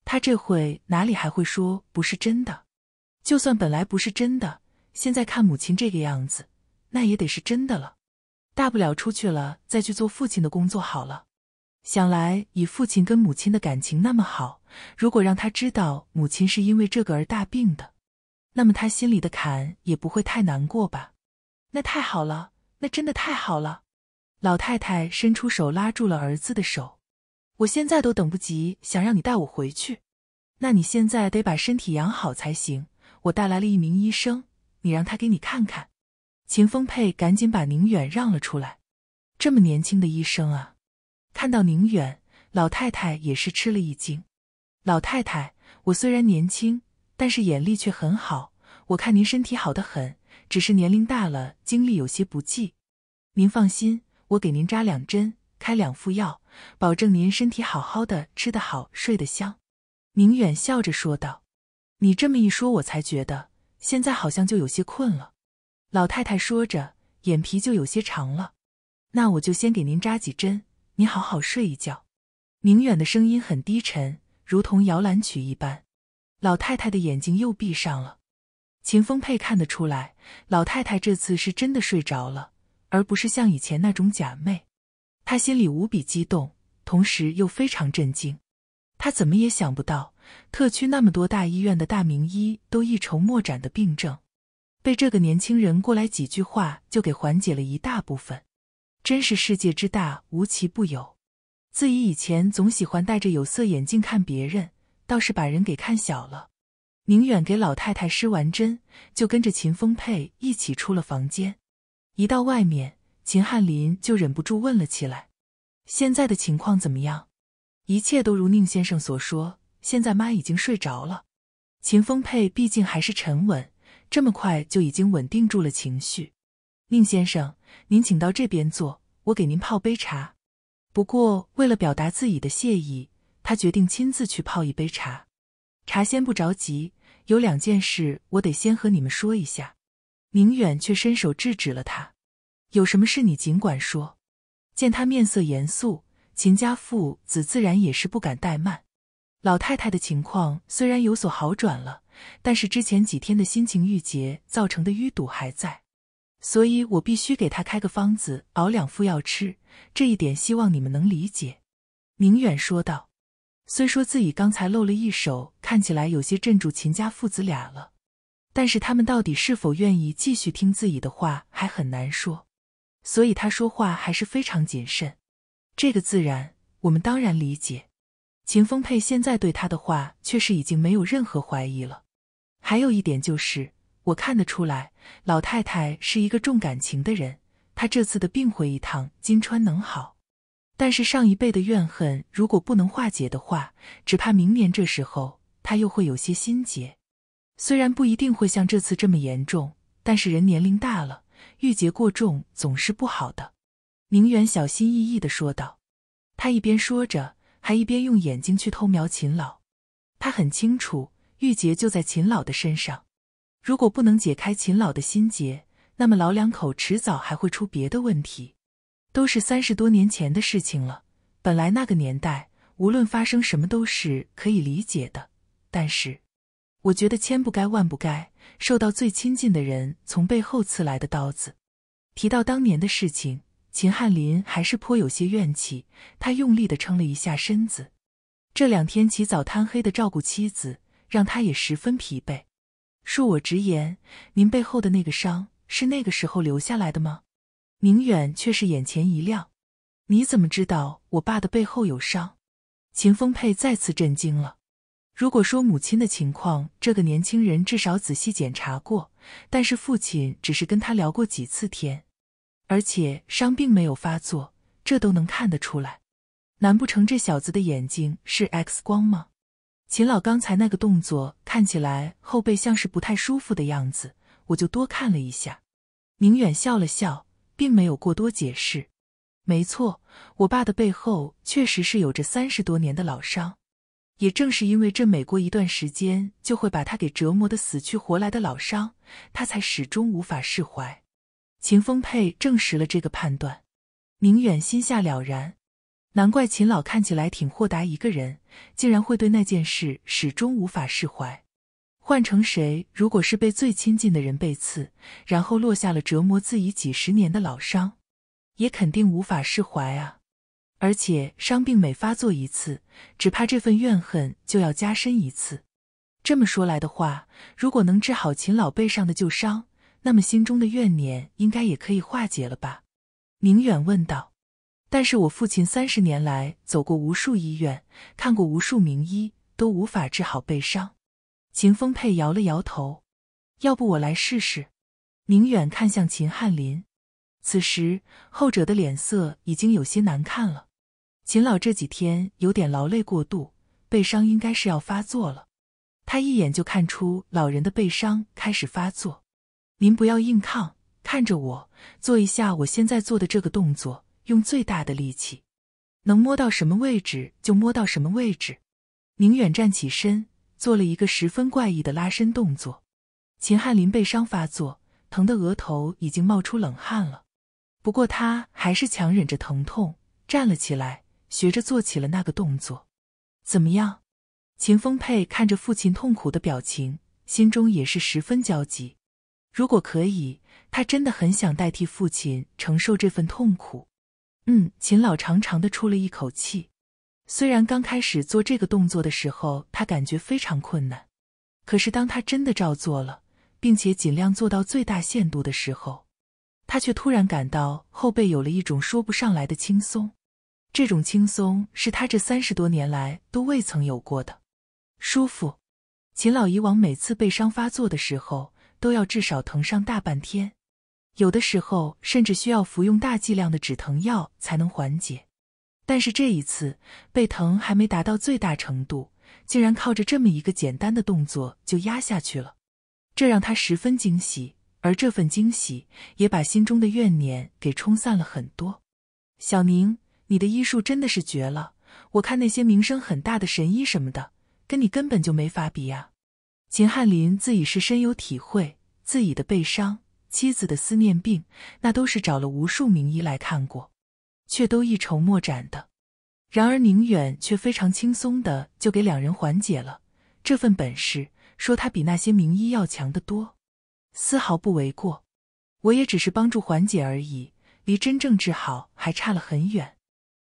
他这会哪里还会说不是真的？就算本来不是真的，现在看母亲这个样子，那也得是真的了。大不了出去了再去做父亲的工作好了。想来，以父亲跟母亲的感情那么好，如果让他知道母亲是因为这个而大病的，那么他心里的坎也不会太难过吧？那太好了，那真的太好了！老太太伸出手拉住了儿子的手，我现在都等不及想让你带我回去。那你现在得把身体养好才行。我带来了一名医生，你让他给你看看。秦风佩赶紧把宁远让了出来。这么年轻的医生啊！看到宁远，老太太也是吃了一惊。老太太，我虽然年轻，但是眼力却很好。我看您身体好得很，只是年龄大了，精力有些不济。您放心，我给您扎两针，开两副药，保证您身体好好的，吃得好，睡得香。宁远笑着说道：“你这么一说，我才觉得现在好像就有些困了。”老太太说着，眼皮就有些长了。那我就先给您扎几针。你好好睡一觉。明远的声音很低沉，如同摇篮曲一般。老太太的眼睛又闭上了。秦风佩看得出来，老太太这次是真的睡着了，而不是像以前那种假寐。他心里无比激动，同时又非常震惊。他怎么也想不到，特区那么多大医院的大名医都一筹莫展的病症，被这个年轻人过来几句话就给缓解了一大部分。真是世界之大，无奇不有。自己以前总喜欢戴着有色眼镜看别人，倒是把人给看小了。宁远给老太太施完针，就跟着秦风沛一起出了房间。一到外面，秦翰林就忍不住问了起来：“现在的情况怎么样？”“一切都如宁先生所说，现在妈已经睡着了。”秦风沛毕竟还是沉稳，这么快就已经稳定住了情绪。宁先生。您请到这边坐，我给您泡杯茶。不过，为了表达自己的谢意，他决定亲自去泡一杯茶。茶先不着急，有两件事我得先和你们说一下。明远却伸手制止了他：“有什么事你尽管说。”见他面色严肃，秦家父子自然也是不敢怠慢。老太太的情况虽然有所好转了，但是之前几天的心情郁结造成的淤堵还在。所以我必须给他开个方子，熬两副药吃。这一点希望你们能理解。”明远说道。虽说自己刚才露了一手，看起来有些镇住秦家父子俩了，但是他们到底是否愿意继续听自己的话还很难说，所以他说话还是非常谨慎。这个自然我们当然理解。秦风沛现在对他的话却是已经没有任何怀疑了。还有一点就是，我看得出来。老太太是一个重感情的人，她这次的病回一趟金川能好，但是上一辈的怨恨如果不能化解的话，只怕明年这时候她又会有些心结。虽然不一定会像这次这么严重，但是人年龄大了，郁结过重总是不好的。明远小心翼翼的说道，他一边说着，还一边用眼睛去偷瞄秦老，他很清楚郁结就在秦老的身上。如果不能解开秦老的心结，那么老两口迟早还会出别的问题。都是三十多年前的事情了，本来那个年代，无论发生什么都是可以理解的。但是，我觉得千不该万不该，受到最亲近的人从背后刺来的刀子。提到当年的事情，秦汉林还是颇有些怨气。他用力地撑了一下身子，这两天起早贪黑的照顾妻子，让他也十分疲惫。恕我直言，您背后的那个伤是那个时候留下来的吗？明远却是眼前一亮。你怎么知道我爸的背后有伤？秦风沛再次震惊了。如果说母亲的情况，这个年轻人至少仔细检查过；但是父亲只是跟他聊过几次天，而且伤并没有发作，这都能看得出来。难不成这小子的眼睛是 X 光吗？秦老刚才那个动作看起来后背像是不太舒服的样子，我就多看了一下。明远笑了笑，并没有过多解释。没错，我爸的背后确实是有着三十多年的老伤，也正是因为这每过一段时间就会把他给折磨的死去活来的老伤，他才始终无法释怀。秦风佩证实了这个判断，明远心下了然。难怪秦老看起来挺豁达，一个人竟然会对那件事始终无法释怀。换成谁，如果是被最亲近的人背刺，然后落下了折磨自己几十年的老伤，也肯定无法释怀啊。而且伤病每发作一次，只怕这份怨恨就要加深一次。这么说来的话，如果能治好秦老背上的旧伤，那么心中的怨念应该也可以化解了吧？明远问道。但是我父亲三十年来走过无数医院，看过无数名医，都无法治好背伤。秦风沛摇了摇头，要不我来试试？宁远看向秦汉林，此时后者的脸色已经有些难看了。秦老这几天有点劳累过度，背伤应该是要发作了。他一眼就看出老人的背伤开始发作，您不要硬抗，看着我做一下我现在做的这个动作。用最大的力气，能摸到什么位置就摸到什么位置。宁远站起身，做了一个十分怪异的拉伸动作。秦翰林背伤发作，疼得额头已经冒出冷汗了，不过他还是强忍着疼痛站了起来，学着做起了那个动作。怎么样？秦丰沛看着父亲痛苦的表情，心中也是十分焦急。如果可以，他真的很想代替父亲承受这份痛苦。嗯，秦老长长的出了一口气。虽然刚开始做这个动作的时候，他感觉非常困难，可是当他真的照做了，并且尽量做到最大限度的时候，他却突然感到后背有了一种说不上来的轻松。这种轻松是他这三十多年来都未曾有过的舒服。秦老以往每次背伤发作的时候，都要至少疼上大半天。有的时候甚至需要服用大剂量的止疼药才能缓解，但是这一次背疼还没达到最大程度，竟然靠着这么一个简单的动作就压下去了，这让他十分惊喜。而这份惊喜也把心中的怨念给冲散了很多。小宁，你的医术真的是绝了，我看那些名声很大的神医什么的，跟你根本就没法比啊。秦汉林自己是深有体会，自己的背伤。妻子的思念病，那都是找了无数名医来看过，却都一筹莫展的。然而宁远却非常轻松的就给两人缓解了，这份本事，说他比那些名医要强得多，丝毫不为过。我也只是帮助缓解而已，离真正治好还差了很远。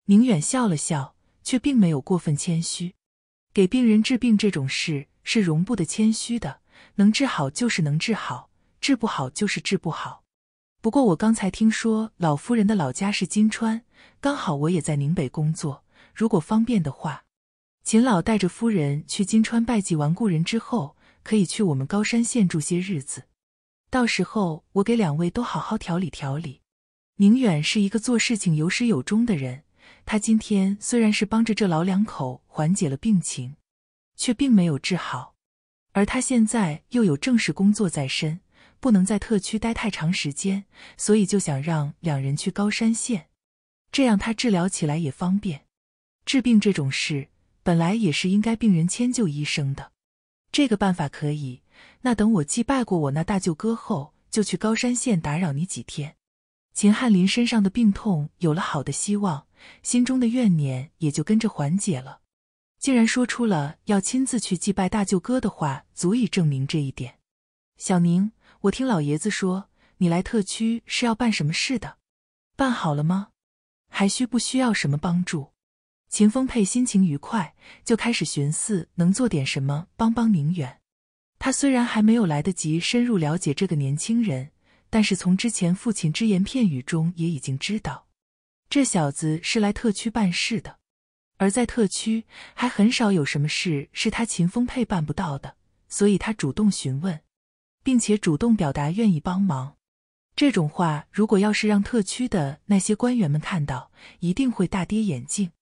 宁远笑了笑，却并没有过分谦虚。给病人治病这种事是容不得谦虚的，能治好就是能治好。治不好就是治不好，不过我刚才听说老夫人的老家是金川，刚好我也在宁北工作。如果方便的话，秦老带着夫人去金川拜祭完故人之后，可以去我们高山县住些日子。到时候我给两位都好好调理调理。宁远是一个做事情有始有终的人，他今天虽然是帮着这老两口缓解了病情，却并没有治好，而他现在又有正式工作在身。不能在特区待太长时间，所以就想让两人去高山县，这样他治疗起来也方便。治病这种事，本来也是应该病人迁就医生的。这个办法可以。那等我祭拜过我那大舅哥后，就去高山县打扰你几天。秦汉林身上的病痛有了好的希望，心中的怨念也就跟着缓解了。竟然说出了要亲自去祭拜大舅哥的话，足以证明这一点。小宁。我听老爷子说，你来特区是要办什么事的？办好了吗？还需不需要什么帮助？秦风佩心情愉快，就开始寻思能做点什么帮帮宁远。他虽然还没有来得及深入了解这个年轻人，但是从之前父亲只言片语中也已经知道，这小子是来特区办事的。而在特区，还很少有什么事是他秦风佩办不到的，所以他主动询问。并且主动表达愿意帮忙，这种话如果要是让特区的那些官员们看到，一定会大跌眼镜。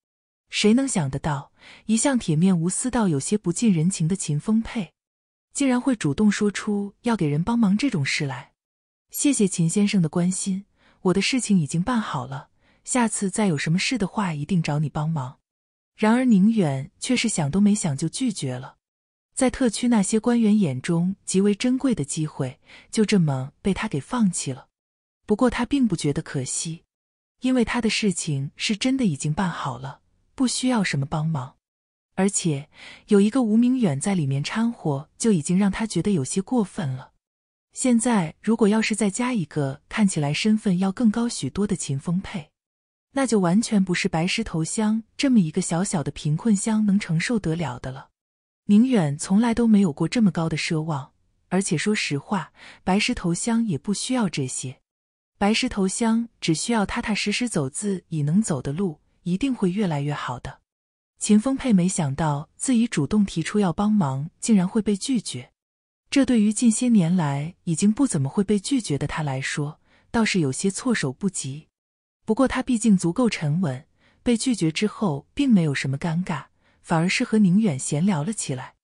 谁能想得到，一向铁面无私到有些不近人情的秦风沛，竟然会主动说出要给人帮忙这种事来？谢谢秦先生的关心，我的事情已经办好了，下次再有什么事的话，一定找你帮忙。然而宁远却是想都没想就拒绝了。在特区那些官员眼中极为珍贵的机会，就这么被他给放弃了。不过他并不觉得可惜，因为他的事情是真的已经办好了，不需要什么帮忙。而且有一个吴明远在里面掺和，就已经让他觉得有些过分了。现在如果要是再加一个看起来身份要更高许多的秦风沛，那就完全不是白石头乡这么一个小小的贫困乡能承受得了的了。宁远从来都没有过这么高的奢望，而且说实话，白石头乡也不需要这些。白石头乡只需要踏踏实实走自己能走的路，一定会越来越好的。秦风佩没想到自己主动提出要帮忙，竟然会被拒绝。这对于近些年来已经不怎么会被拒绝的他来说，倒是有些措手不及。不过他毕竟足够沉稳，被拒绝之后并没有什么尴尬。反而是和宁远闲聊了起来，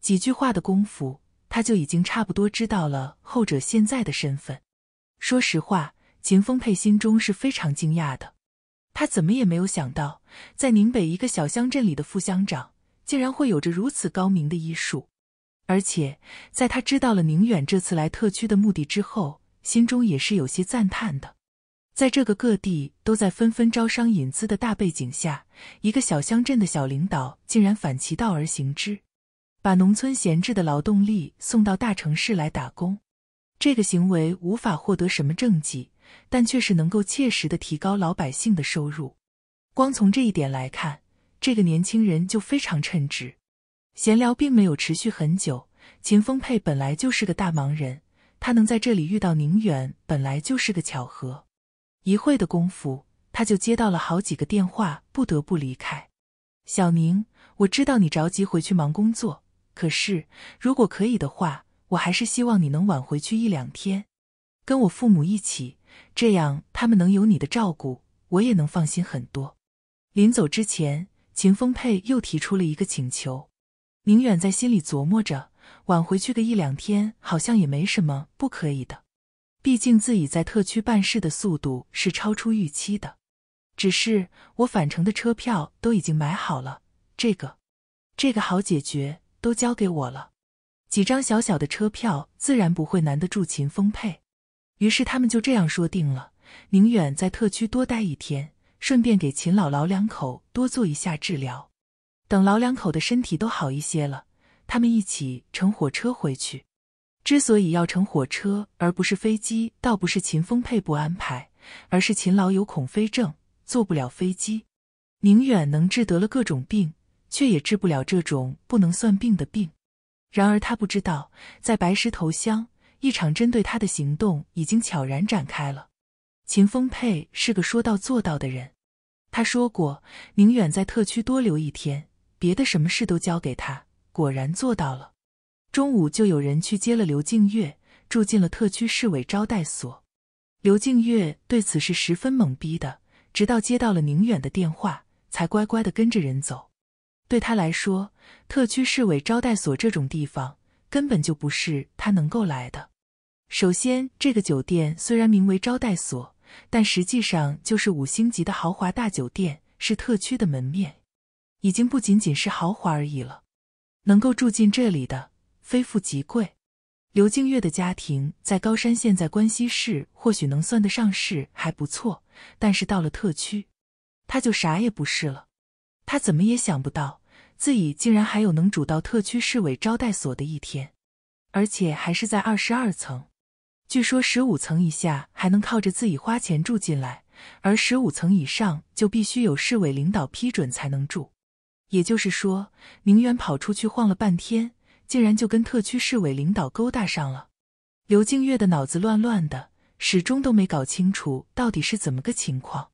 几句话的功夫，他就已经差不多知道了后者现在的身份。说实话，秦风沛心中是非常惊讶的，他怎么也没有想到，在宁北一个小乡镇里的副乡长，竟然会有着如此高明的医术。而且，在他知道了宁远这次来特区的目的之后，心中也是有些赞叹的。在这个各地都在纷纷招商引资的大背景下，一个小乡镇的小领导竟然反其道而行之，把农村闲置的劳动力送到大城市来打工。这个行为无法获得什么政绩，但却是能够切实的提高老百姓的收入。光从这一点来看，这个年轻人就非常称职。闲聊并没有持续很久。秦风沛本来就是个大忙人，他能在这里遇到宁远，本来就是个巧合。一会的功夫，他就接到了好几个电话，不得不离开。小宁，我知道你着急回去忙工作，可是如果可以的话，我还是希望你能晚回去一两天，跟我父母一起，这样他们能有你的照顾，我也能放心很多。临走之前，秦风佩又提出了一个请求。宁远在心里琢磨着，晚回去个一两天，好像也没什么不可以的。毕竟自己在特区办事的速度是超出预期的，只是我返程的车票都已经买好了，这个，这个好解决，都交给我了。几张小小的车票自然不会难得住秦风沛，于是他们就这样说定了：宁远在特区多待一天，顺便给秦老老两口多做一下治疗，等老两口的身体都好一些了，他们一起乘火车回去。之所以要乘火车而不是飞机，倒不是秦风沛不安排，而是秦老有恐飞症，坐不了飞机。宁远能治得了各种病，却也治不了这种不能算病的病。然而他不知道，在白石头乡，一场针对他的行动已经悄然展开了。秦风佩是个说到做到的人，他说过宁远在特区多留一天，别的什么事都交给他，果然做到了。中午就有人去接了刘静月，住进了特区市委招待所。刘静月对此是十分懵逼的，直到接到了宁远的电话，才乖乖的跟着人走。对他来说，特区市委招待所这种地方根本就不是他能够来的。首先，这个酒店虽然名为招待所，但实际上就是五星级的豪华大酒店，是特区的门面，已经不仅仅是豪华而已了。能够住进这里的。非富即贵，刘静月的家庭在高山县，在关西市或许能算得上是还不错，但是到了特区，他就啥也不是了。他怎么也想不到，自己竟然还有能主到特区市委招待所的一天，而且还是在二十二层。据说十五层以下还能靠着自己花钱住进来，而十五层以上就必须有市委领导批准才能住。也就是说，宁远跑出去晃了半天。竟然就跟特区市委领导勾搭上了，刘静月的脑子乱乱的，始终都没搞清楚到底是怎么个情况。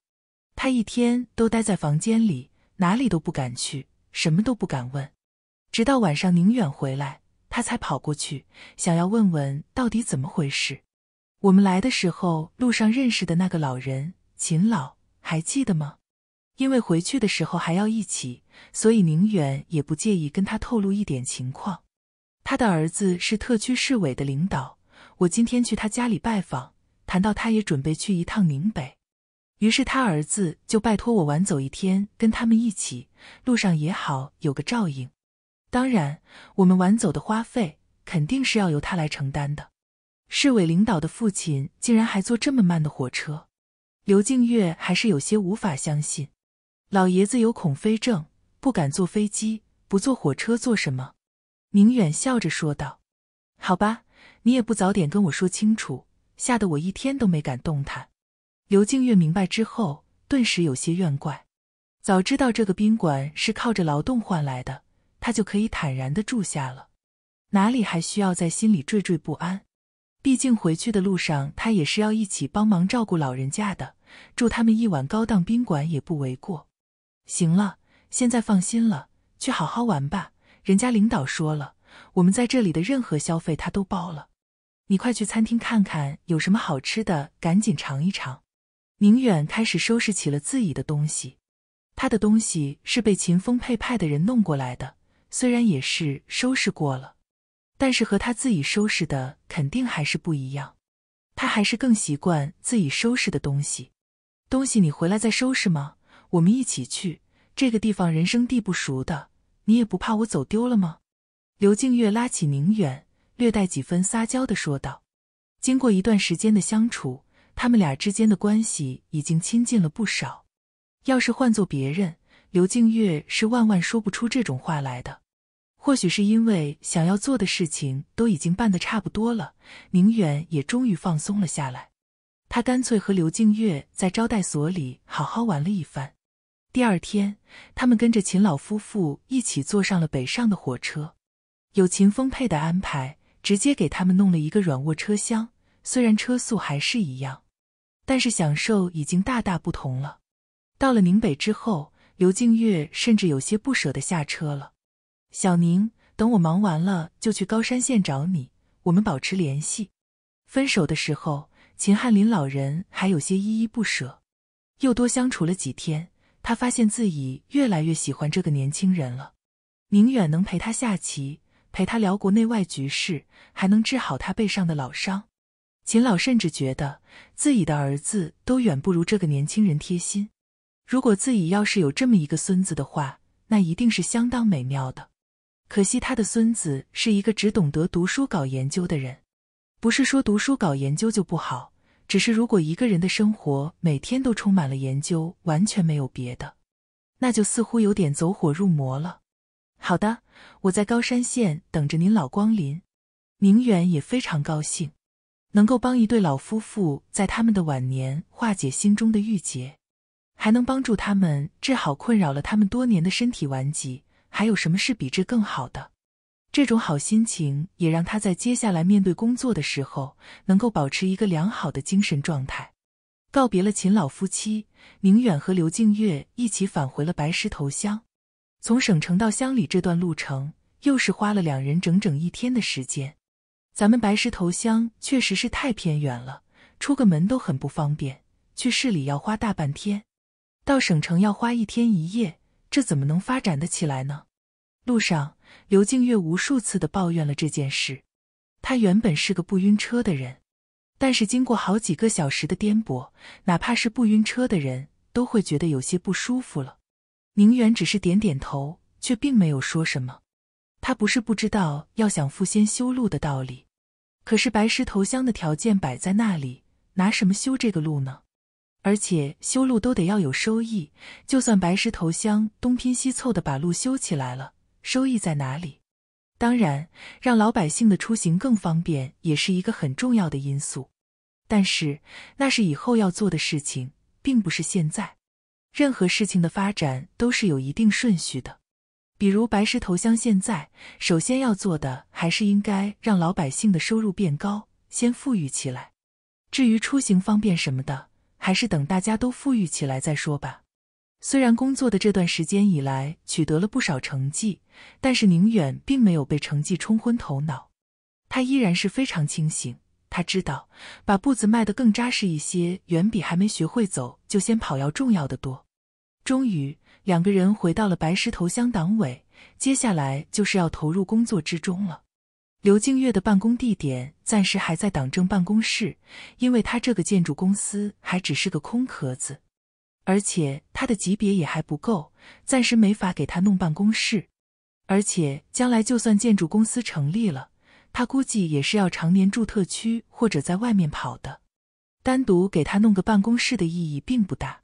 他一天都待在房间里，哪里都不敢去，什么都不敢问。直到晚上宁远回来，他才跑过去，想要问问到底怎么回事。我们来的时候路上认识的那个老人秦老，还记得吗？因为回去的时候还要一起，所以宁远也不介意跟他透露一点情况。他的儿子是特区市委的领导，我今天去他家里拜访，谈到他也准备去一趟宁北，于是他儿子就拜托我晚走一天，跟他们一起，路上也好有个照应。当然，我们晚走的花费肯定是要由他来承担的。市委领导的父亲竟然还坐这么慢的火车，刘静月还是有些无法相信。老爷子有恐飞症，不敢坐飞机，不坐火车做什么？明远笑着说道：“好吧，你也不早点跟我说清楚，吓得我一天都没敢动弹。”刘静月明白之后，顿时有些怨怪。早知道这个宾馆是靠着劳动换来的，他就可以坦然的住下了，哪里还需要在心里惴惴不安？毕竟回去的路上，他也是要一起帮忙照顾老人家的，住他们一晚高档宾馆也不为过。行了，现在放心了，去好好玩吧。人家领导说了，我们在这里的任何消费他都包了。你快去餐厅看看有什么好吃的，赶紧尝一尝。宁远开始收拾起了自己的东西。他的东西是被秦风配派的人弄过来的，虽然也是收拾过了，但是和他自己收拾的肯定还是不一样。他还是更习惯自己收拾的东西。东西你回来再收拾吗？我们一起去。这个地方人生地不熟的。你也不怕我走丢了吗？刘静月拉起宁远，略带几分撒娇的说道。经过一段时间的相处，他们俩之间的关系已经亲近了不少。要是换做别人，刘静月是万万说不出这种话来的。或许是因为想要做的事情都已经办得差不多了，宁远也终于放松了下来。他干脆和刘静月在招待所里好好玩了一番。第二天，他们跟着秦老夫妇一起坐上了北上的火车。有秦丰沛的安排，直接给他们弄了一个软卧车厢。虽然车速还是一样，但是享受已经大大不同了。到了宁北之后，刘静月甚至有些不舍得下车了。小宁，等我忙完了就去高山县找你，我们保持联系。分手的时候，秦汉林老人还有些依依不舍，又多相处了几天。他发现自己越来越喜欢这个年轻人了。宁远能陪他下棋，陪他聊国内外局势，还能治好他背上的老伤。秦老甚至觉得自己的儿子都远不如这个年轻人贴心。如果自己要是有这么一个孙子的话，那一定是相当美妙的。可惜他的孙子是一个只懂得读书搞研究的人，不是说读书搞研究就不好。只是，如果一个人的生活每天都充满了研究，完全没有别的，那就似乎有点走火入魔了。好的，我在高山县等着您老光临。明远也非常高兴，能够帮一对老夫妇在他们的晚年化解心中的郁结，还能帮助他们治好困扰了他们多年的身体顽疾，还有什么是比这更好的？这种好心情也让他在接下来面对工作的时候能够保持一个良好的精神状态。告别了秦老夫妻，宁远和刘静月一起返回了白石头乡。从省城到乡里这段路程，又是花了两人整整一天的时间。咱们白石头乡确实是太偏远了，出个门都很不方便，去市里要花大半天，到省城要花一天一夜，这怎么能发展得起来呢？路上。刘静月无数次的抱怨了这件事。他原本是个不晕车的人，但是经过好几个小时的颠簸，哪怕是不晕车的人都会觉得有些不舒服了。宁远只是点点头，却并没有说什么。他不是不知道要想富先修路的道理，可是白石头乡的条件摆在那里，拿什么修这个路呢？而且修路都得要有收益，就算白石头乡东拼西凑的把路修起来了。收益在哪里？当然，让老百姓的出行更方便也是一个很重要的因素。但是那是以后要做的事情，并不是现在。任何事情的发展都是有一定顺序的。比如白石头乡，现在首先要做的还是应该让老百姓的收入变高，先富裕起来。至于出行方便什么的，还是等大家都富裕起来再说吧。虽然工作的这段时间以来取得了不少成绩，但是宁远并没有被成绩冲昏头脑，他依然是非常清醒。他知道，把步子迈得更扎实一些，远比还没学会走就先跑要重要的多。终于，两个人回到了白石头乡党委，接下来就是要投入工作之中了。刘静月的办公地点暂时还在党政办公室，因为他这个建筑公司还只是个空壳子。而且他的级别也还不够，暂时没法给他弄办公室。而且将来就算建筑公司成立了，他估计也是要常年住特区或者在外面跑的，单独给他弄个办公室的意义并不大。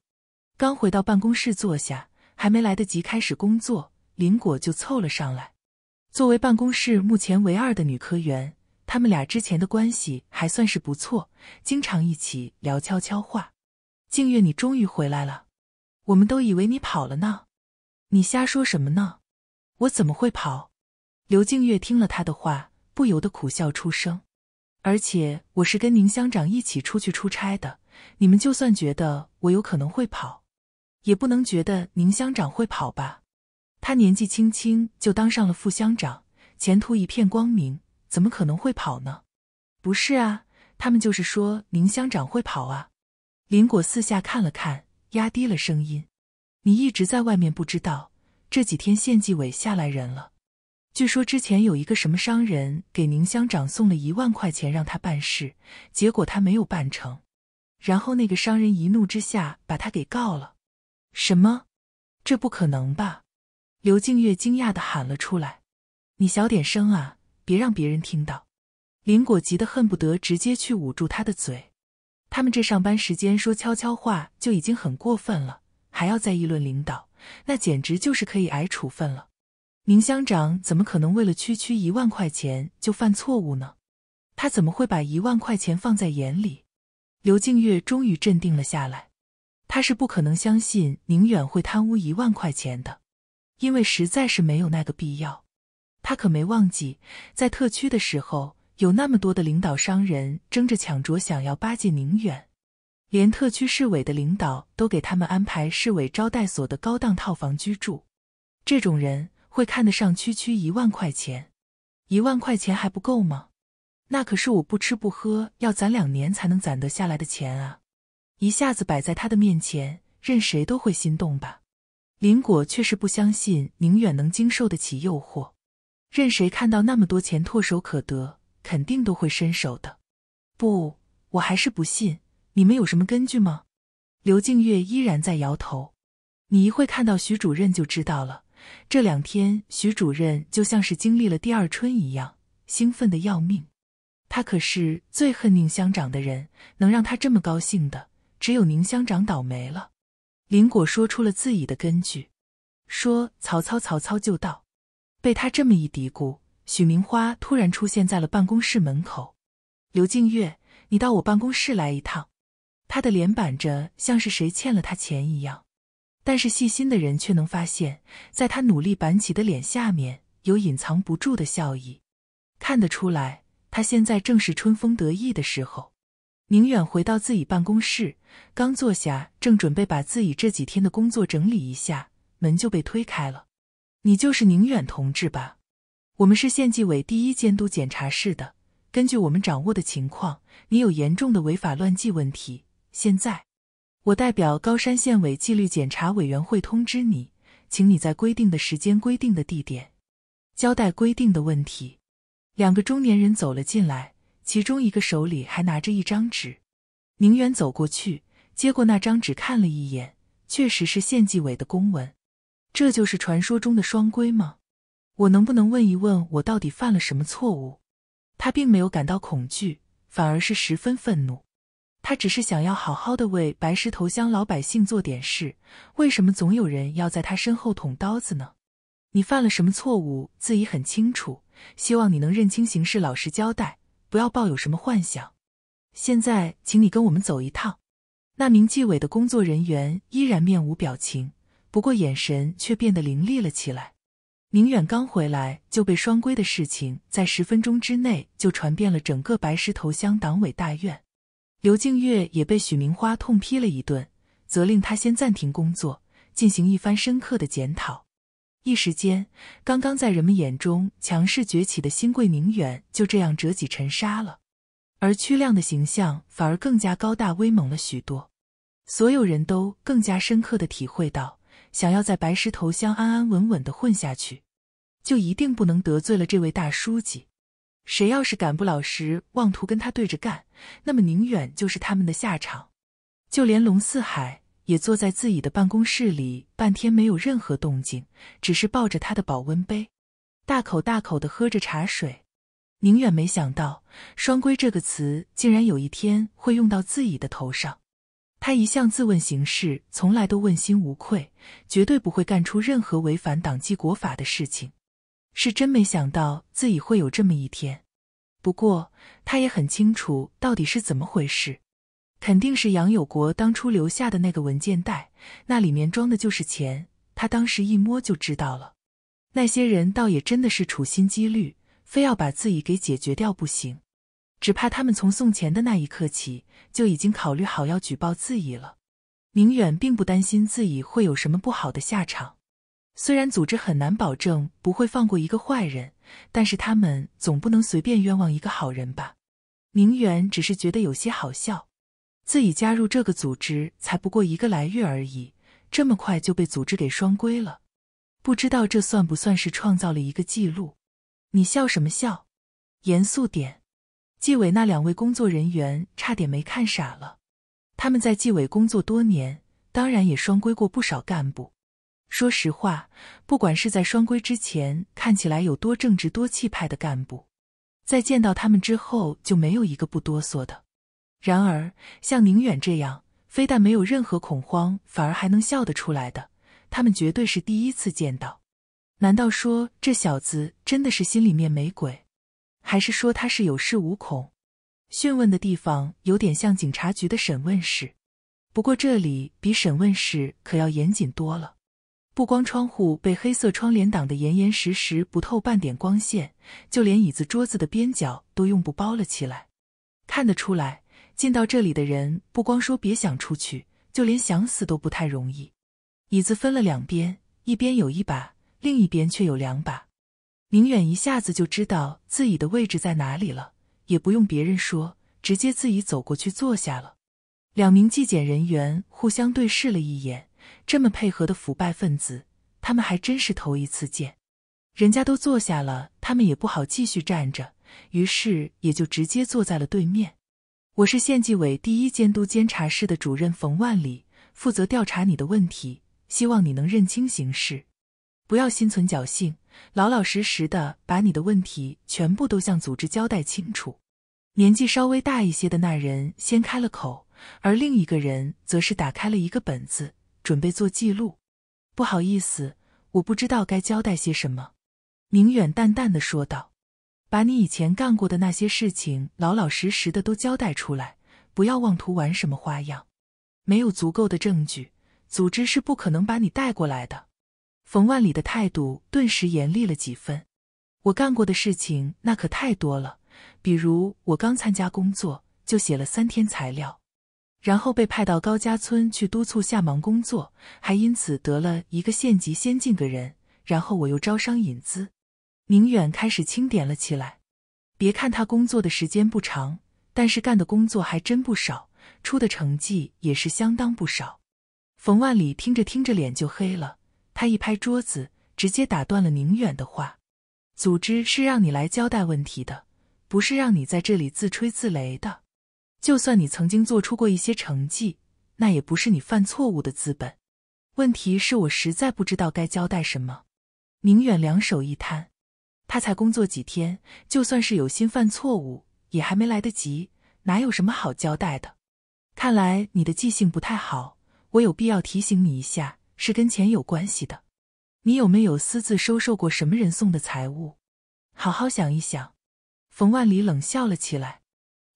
刚回到办公室坐下，还没来得及开始工作，林果就凑了上来。作为办公室目前唯二的女科员，他们俩之前的关系还算是不错，经常一起聊悄悄话。静月，你终于回来了！我们都以为你跑了呢。你瞎说什么呢？我怎么会跑？刘静月听了他的话，不由得苦笑出声。而且我是跟宁乡长一起出去出差的。你们就算觉得我有可能会跑，也不能觉得宁乡长会跑吧？他年纪轻轻就当上了副乡长，前途一片光明，怎么可能会跑呢？不是啊，他们就是说宁乡长会跑啊。林果四下看了看，压低了声音：“你一直在外面，不知道这几天县纪委下来人了。据说之前有一个什么商人给宁乡长送了一万块钱让他办事，结果他没有办成，然后那个商人一怒之下把他给告了。”“什么？这不可能吧？”刘静月惊讶的喊了出来。“你小点声啊，别让别人听到。”林果急得恨不得直接去捂住他的嘴。他们这上班时间说悄悄话就已经很过分了，还要再议论领导，那简直就是可以挨处分了。宁乡长怎么可能为了区区一万块钱就犯错误呢？他怎么会把一万块钱放在眼里？刘静月终于镇定了下来，他是不可能相信宁远会贪污一万块钱的，因为实在是没有那个必要。他可没忘记在特区的时候。有那么多的领导、商人争着抢着想要巴结宁远，连特区市委的领导都给他们安排市委招待所的高档套房居住。这种人会看得上区区一万块钱？一万块钱还不够吗？那可是我不吃不喝要攒两年才能攒得下来的钱啊！一下子摆在他的面前，任谁都会心动吧？林果却是不相信宁远能经受得起诱惑。任谁看到那么多钱唾手可得？肯定都会伸手的，不，我还是不信。你们有什么根据吗？刘静月依然在摇头。你一会看到徐主任就知道了。这两天徐主任就像是经历了第二春一样，兴奋的要命。他可是最恨宁乡长的人，能让他这么高兴的，只有宁乡长倒霉了。林果说出了自己的根据，说曹操，曹操就到。被他这么一嘀咕。许明花突然出现在了办公室门口，刘静月，你到我办公室来一趟。他的脸板着，像是谁欠了他钱一样，但是细心的人却能发现，在他努力板起的脸下面有隐藏不住的笑意，看得出来，他现在正是春风得意的时候。宁远回到自己办公室，刚坐下，正准备把自己这几天的工作整理一下，门就被推开了。你就是宁远同志吧？我们是县纪委第一监督检查室的。根据我们掌握的情况，你有严重的违法乱纪问题。现在，我代表高山县委纪律检查委员会通知你，请你在规定的时间、规定的地点，交代规定的问题。两个中年人走了进来，其中一个手里还拿着一张纸。宁远走过去，接过那张纸看了一眼，确实是县纪委的公文。这就是传说中的双规吗？我能不能问一问，我到底犯了什么错误？他并没有感到恐惧，反而是十分愤怒。他只是想要好好的为白石头乡老百姓做点事，为什么总有人要在他身后捅刀子呢？你犯了什么错误，自己很清楚。希望你能认清形势，老实交代，不要抱有什么幻想。现在，请你跟我们走一趟。那名纪委的工作人员依然面无表情，不过眼神却变得凌厉了起来。宁远刚回来就被双规的事情，在十分钟之内就传遍了整个白石头乡党委大院。刘静月也被许明花痛批了一顿，责令他先暂停工作，进行一番深刻的检讨。一时间，刚刚在人们眼中强势崛起的新贵宁远就这样折戟沉沙了，而曲亮的形象反而更加高大威猛了许多。所有人都更加深刻的体会到。想要在白石头乡安安稳稳的混下去，就一定不能得罪了这位大书记。谁要是敢不老实，妄图跟他对着干，那么宁远就是他们的下场。就连龙四海也坐在自己的办公室里，半天没有任何动静，只是抱着他的保温杯，大口大口的喝着茶水。宁远没想到“双规”这个词，竟然有一天会用到自己的头上。他一向自问行事，从来都问心无愧，绝对不会干出任何违反党纪国法的事情。是真没想到自己会有这么一天。不过他也很清楚到底是怎么回事，肯定是杨有国当初留下的那个文件袋，那里面装的就是钱。他当时一摸就知道了。那些人倒也真的是处心积虑，非要把自己给解决掉不行。只怕他们从送钱的那一刻起就已经考虑好要举报自己了。明远并不担心自己会有什么不好的下场，虽然组织很难保证不会放过一个坏人，但是他们总不能随便冤枉一个好人吧？明远只是觉得有些好笑，自己加入这个组织才不过一个来月而已，这么快就被组织给双规了，不知道这算不算是创造了一个记录？你笑什么笑？严肃点。纪委那两位工作人员差点没看傻了。他们在纪委工作多年，当然也双规过不少干部。说实话，不管是在双规之前看起来有多正直、多气派的干部，在见到他们之后，就没有一个不哆嗦的。然而，像宁远这样，非但没有任何恐慌，反而还能笑得出来的，他们绝对是第一次见到。难道说这小子真的是心里面没鬼？还是说他是有恃无恐？讯问的地方有点像警察局的审问室，不过这里比审问室可要严谨多了。不光窗户被黑色窗帘挡得严严实实，不透半点光线，就连椅子、桌子的边角都用布包了起来。看得出来，进到这里的人不光说别想出去，就连想死都不太容易。椅子分了两边，一边有一把，另一边却有两把。明远一下子就知道自己的位置在哪里了，也不用别人说，直接自己走过去坐下了。两名纪检人员互相对视了一眼，这么配合的腐败分子，他们还真是头一次见。人家都坐下了，他们也不好继续站着，于是也就直接坐在了对面。我是县纪委第一监督监察室的主任冯万里，负责调查你的问题，希望你能认清形势，不要心存侥幸。老老实实的把你的问题全部都向组织交代清楚。年纪稍微大一些的那人先开了口，而另一个人则是打开了一个本子，准备做记录。不好意思，我不知道该交代些什么。明远淡淡的说道：“把你以前干过的那些事情，老老实实的都交代出来，不要妄图玩什么花样。没有足够的证据，组织是不可能把你带过来的。”冯万里的态度顿时严厉了几分。我干过的事情那可太多了，比如我刚参加工作就写了三天材料，然后被派到高家村去督促下忙工作，还因此得了一个县级先进个人。然后我又招商引资，宁远开始清点了起来。别看他工作的时间不长，但是干的工作还真不少，出的成绩也是相当不少。冯万里听着听着脸就黑了。他一拍桌子，直接打断了宁远的话：“组织是让你来交代问题的，不是让你在这里自吹自擂的。就算你曾经做出过一些成绩，那也不是你犯错误的资本。问题是我实在不知道该交代什么。”宁远两手一摊：“他才工作几天，就算是有心犯错误，也还没来得及，哪有什么好交代的？看来你的记性不太好，我有必要提醒你一下。”是跟钱有关系的，你有没有私自收受过什么人送的财物？好好想一想。冯万里冷笑了起来，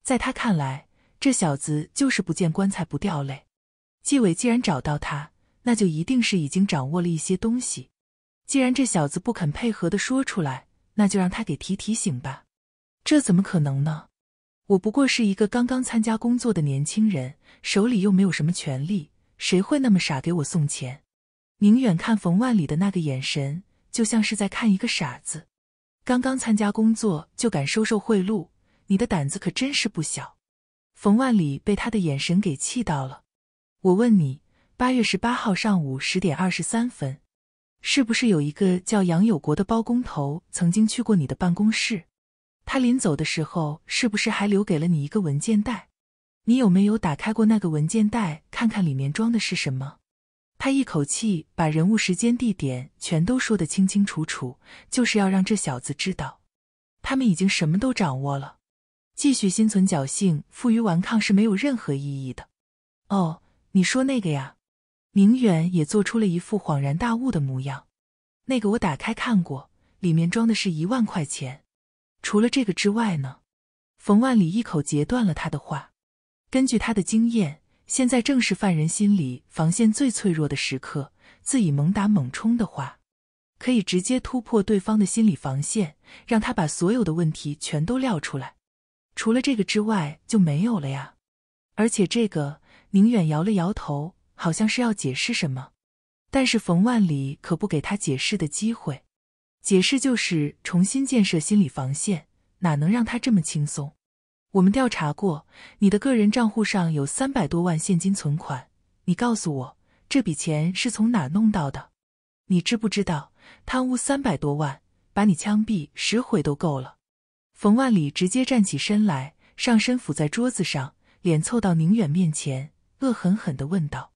在他看来，这小子就是不见棺材不掉泪。纪委既然找到他，那就一定是已经掌握了一些东西。既然这小子不肯配合的说出来，那就让他给提提醒吧。这怎么可能呢？我不过是一个刚刚参加工作的年轻人，手里又没有什么权利，谁会那么傻给我送钱？宁远看冯万里的那个眼神，就像是在看一个傻子。刚刚参加工作就敢收受贿赂，你的胆子可真是不小。冯万里被他的眼神给气到了。我问你，八月十八号上午十点二十三分，是不是有一个叫杨有国的包工头曾经去过你的办公室？他临走的时候，是不是还留给了你一个文件袋？你有没有打开过那个文件袋，看看里面装的是什么？他一口气把人物、时间、地点全都说得清清楚楚，就是要让这小子知道，他们已经什么都掌握了。继续心存侥幸、负隅顽抗是没有任何意义的。哦，你说那个呀？明远也做出了一副恍然大悟的模样。那个我打开看过，里面装的是一万块钱。除了这个之外呢？冯万里一口截断了他的话。根据他的经验。现在正是犯人心理防线最脆弱的时刻，自己猛打猛冲的话，可以直接突破对方的心理防线，让他把所有的问题全都撂出来。除了这个之外就没有了呀。而且这个宁远摇了摇头，好像是要解释什么，但是冯万里可不给他解释的机会。解释就是重新建设心理防线，哪能让他这么轻松？我们调查过，你的个人账户上有三百多万现金存款。你告诉我，这笔钱是从哪弄到的？你知不知道，贪污三百多万，把你枪毙十回都够了。冯万里直接站起身来，上身俯在桌子上，脸凑到宁远面前，恶狠狠地问道。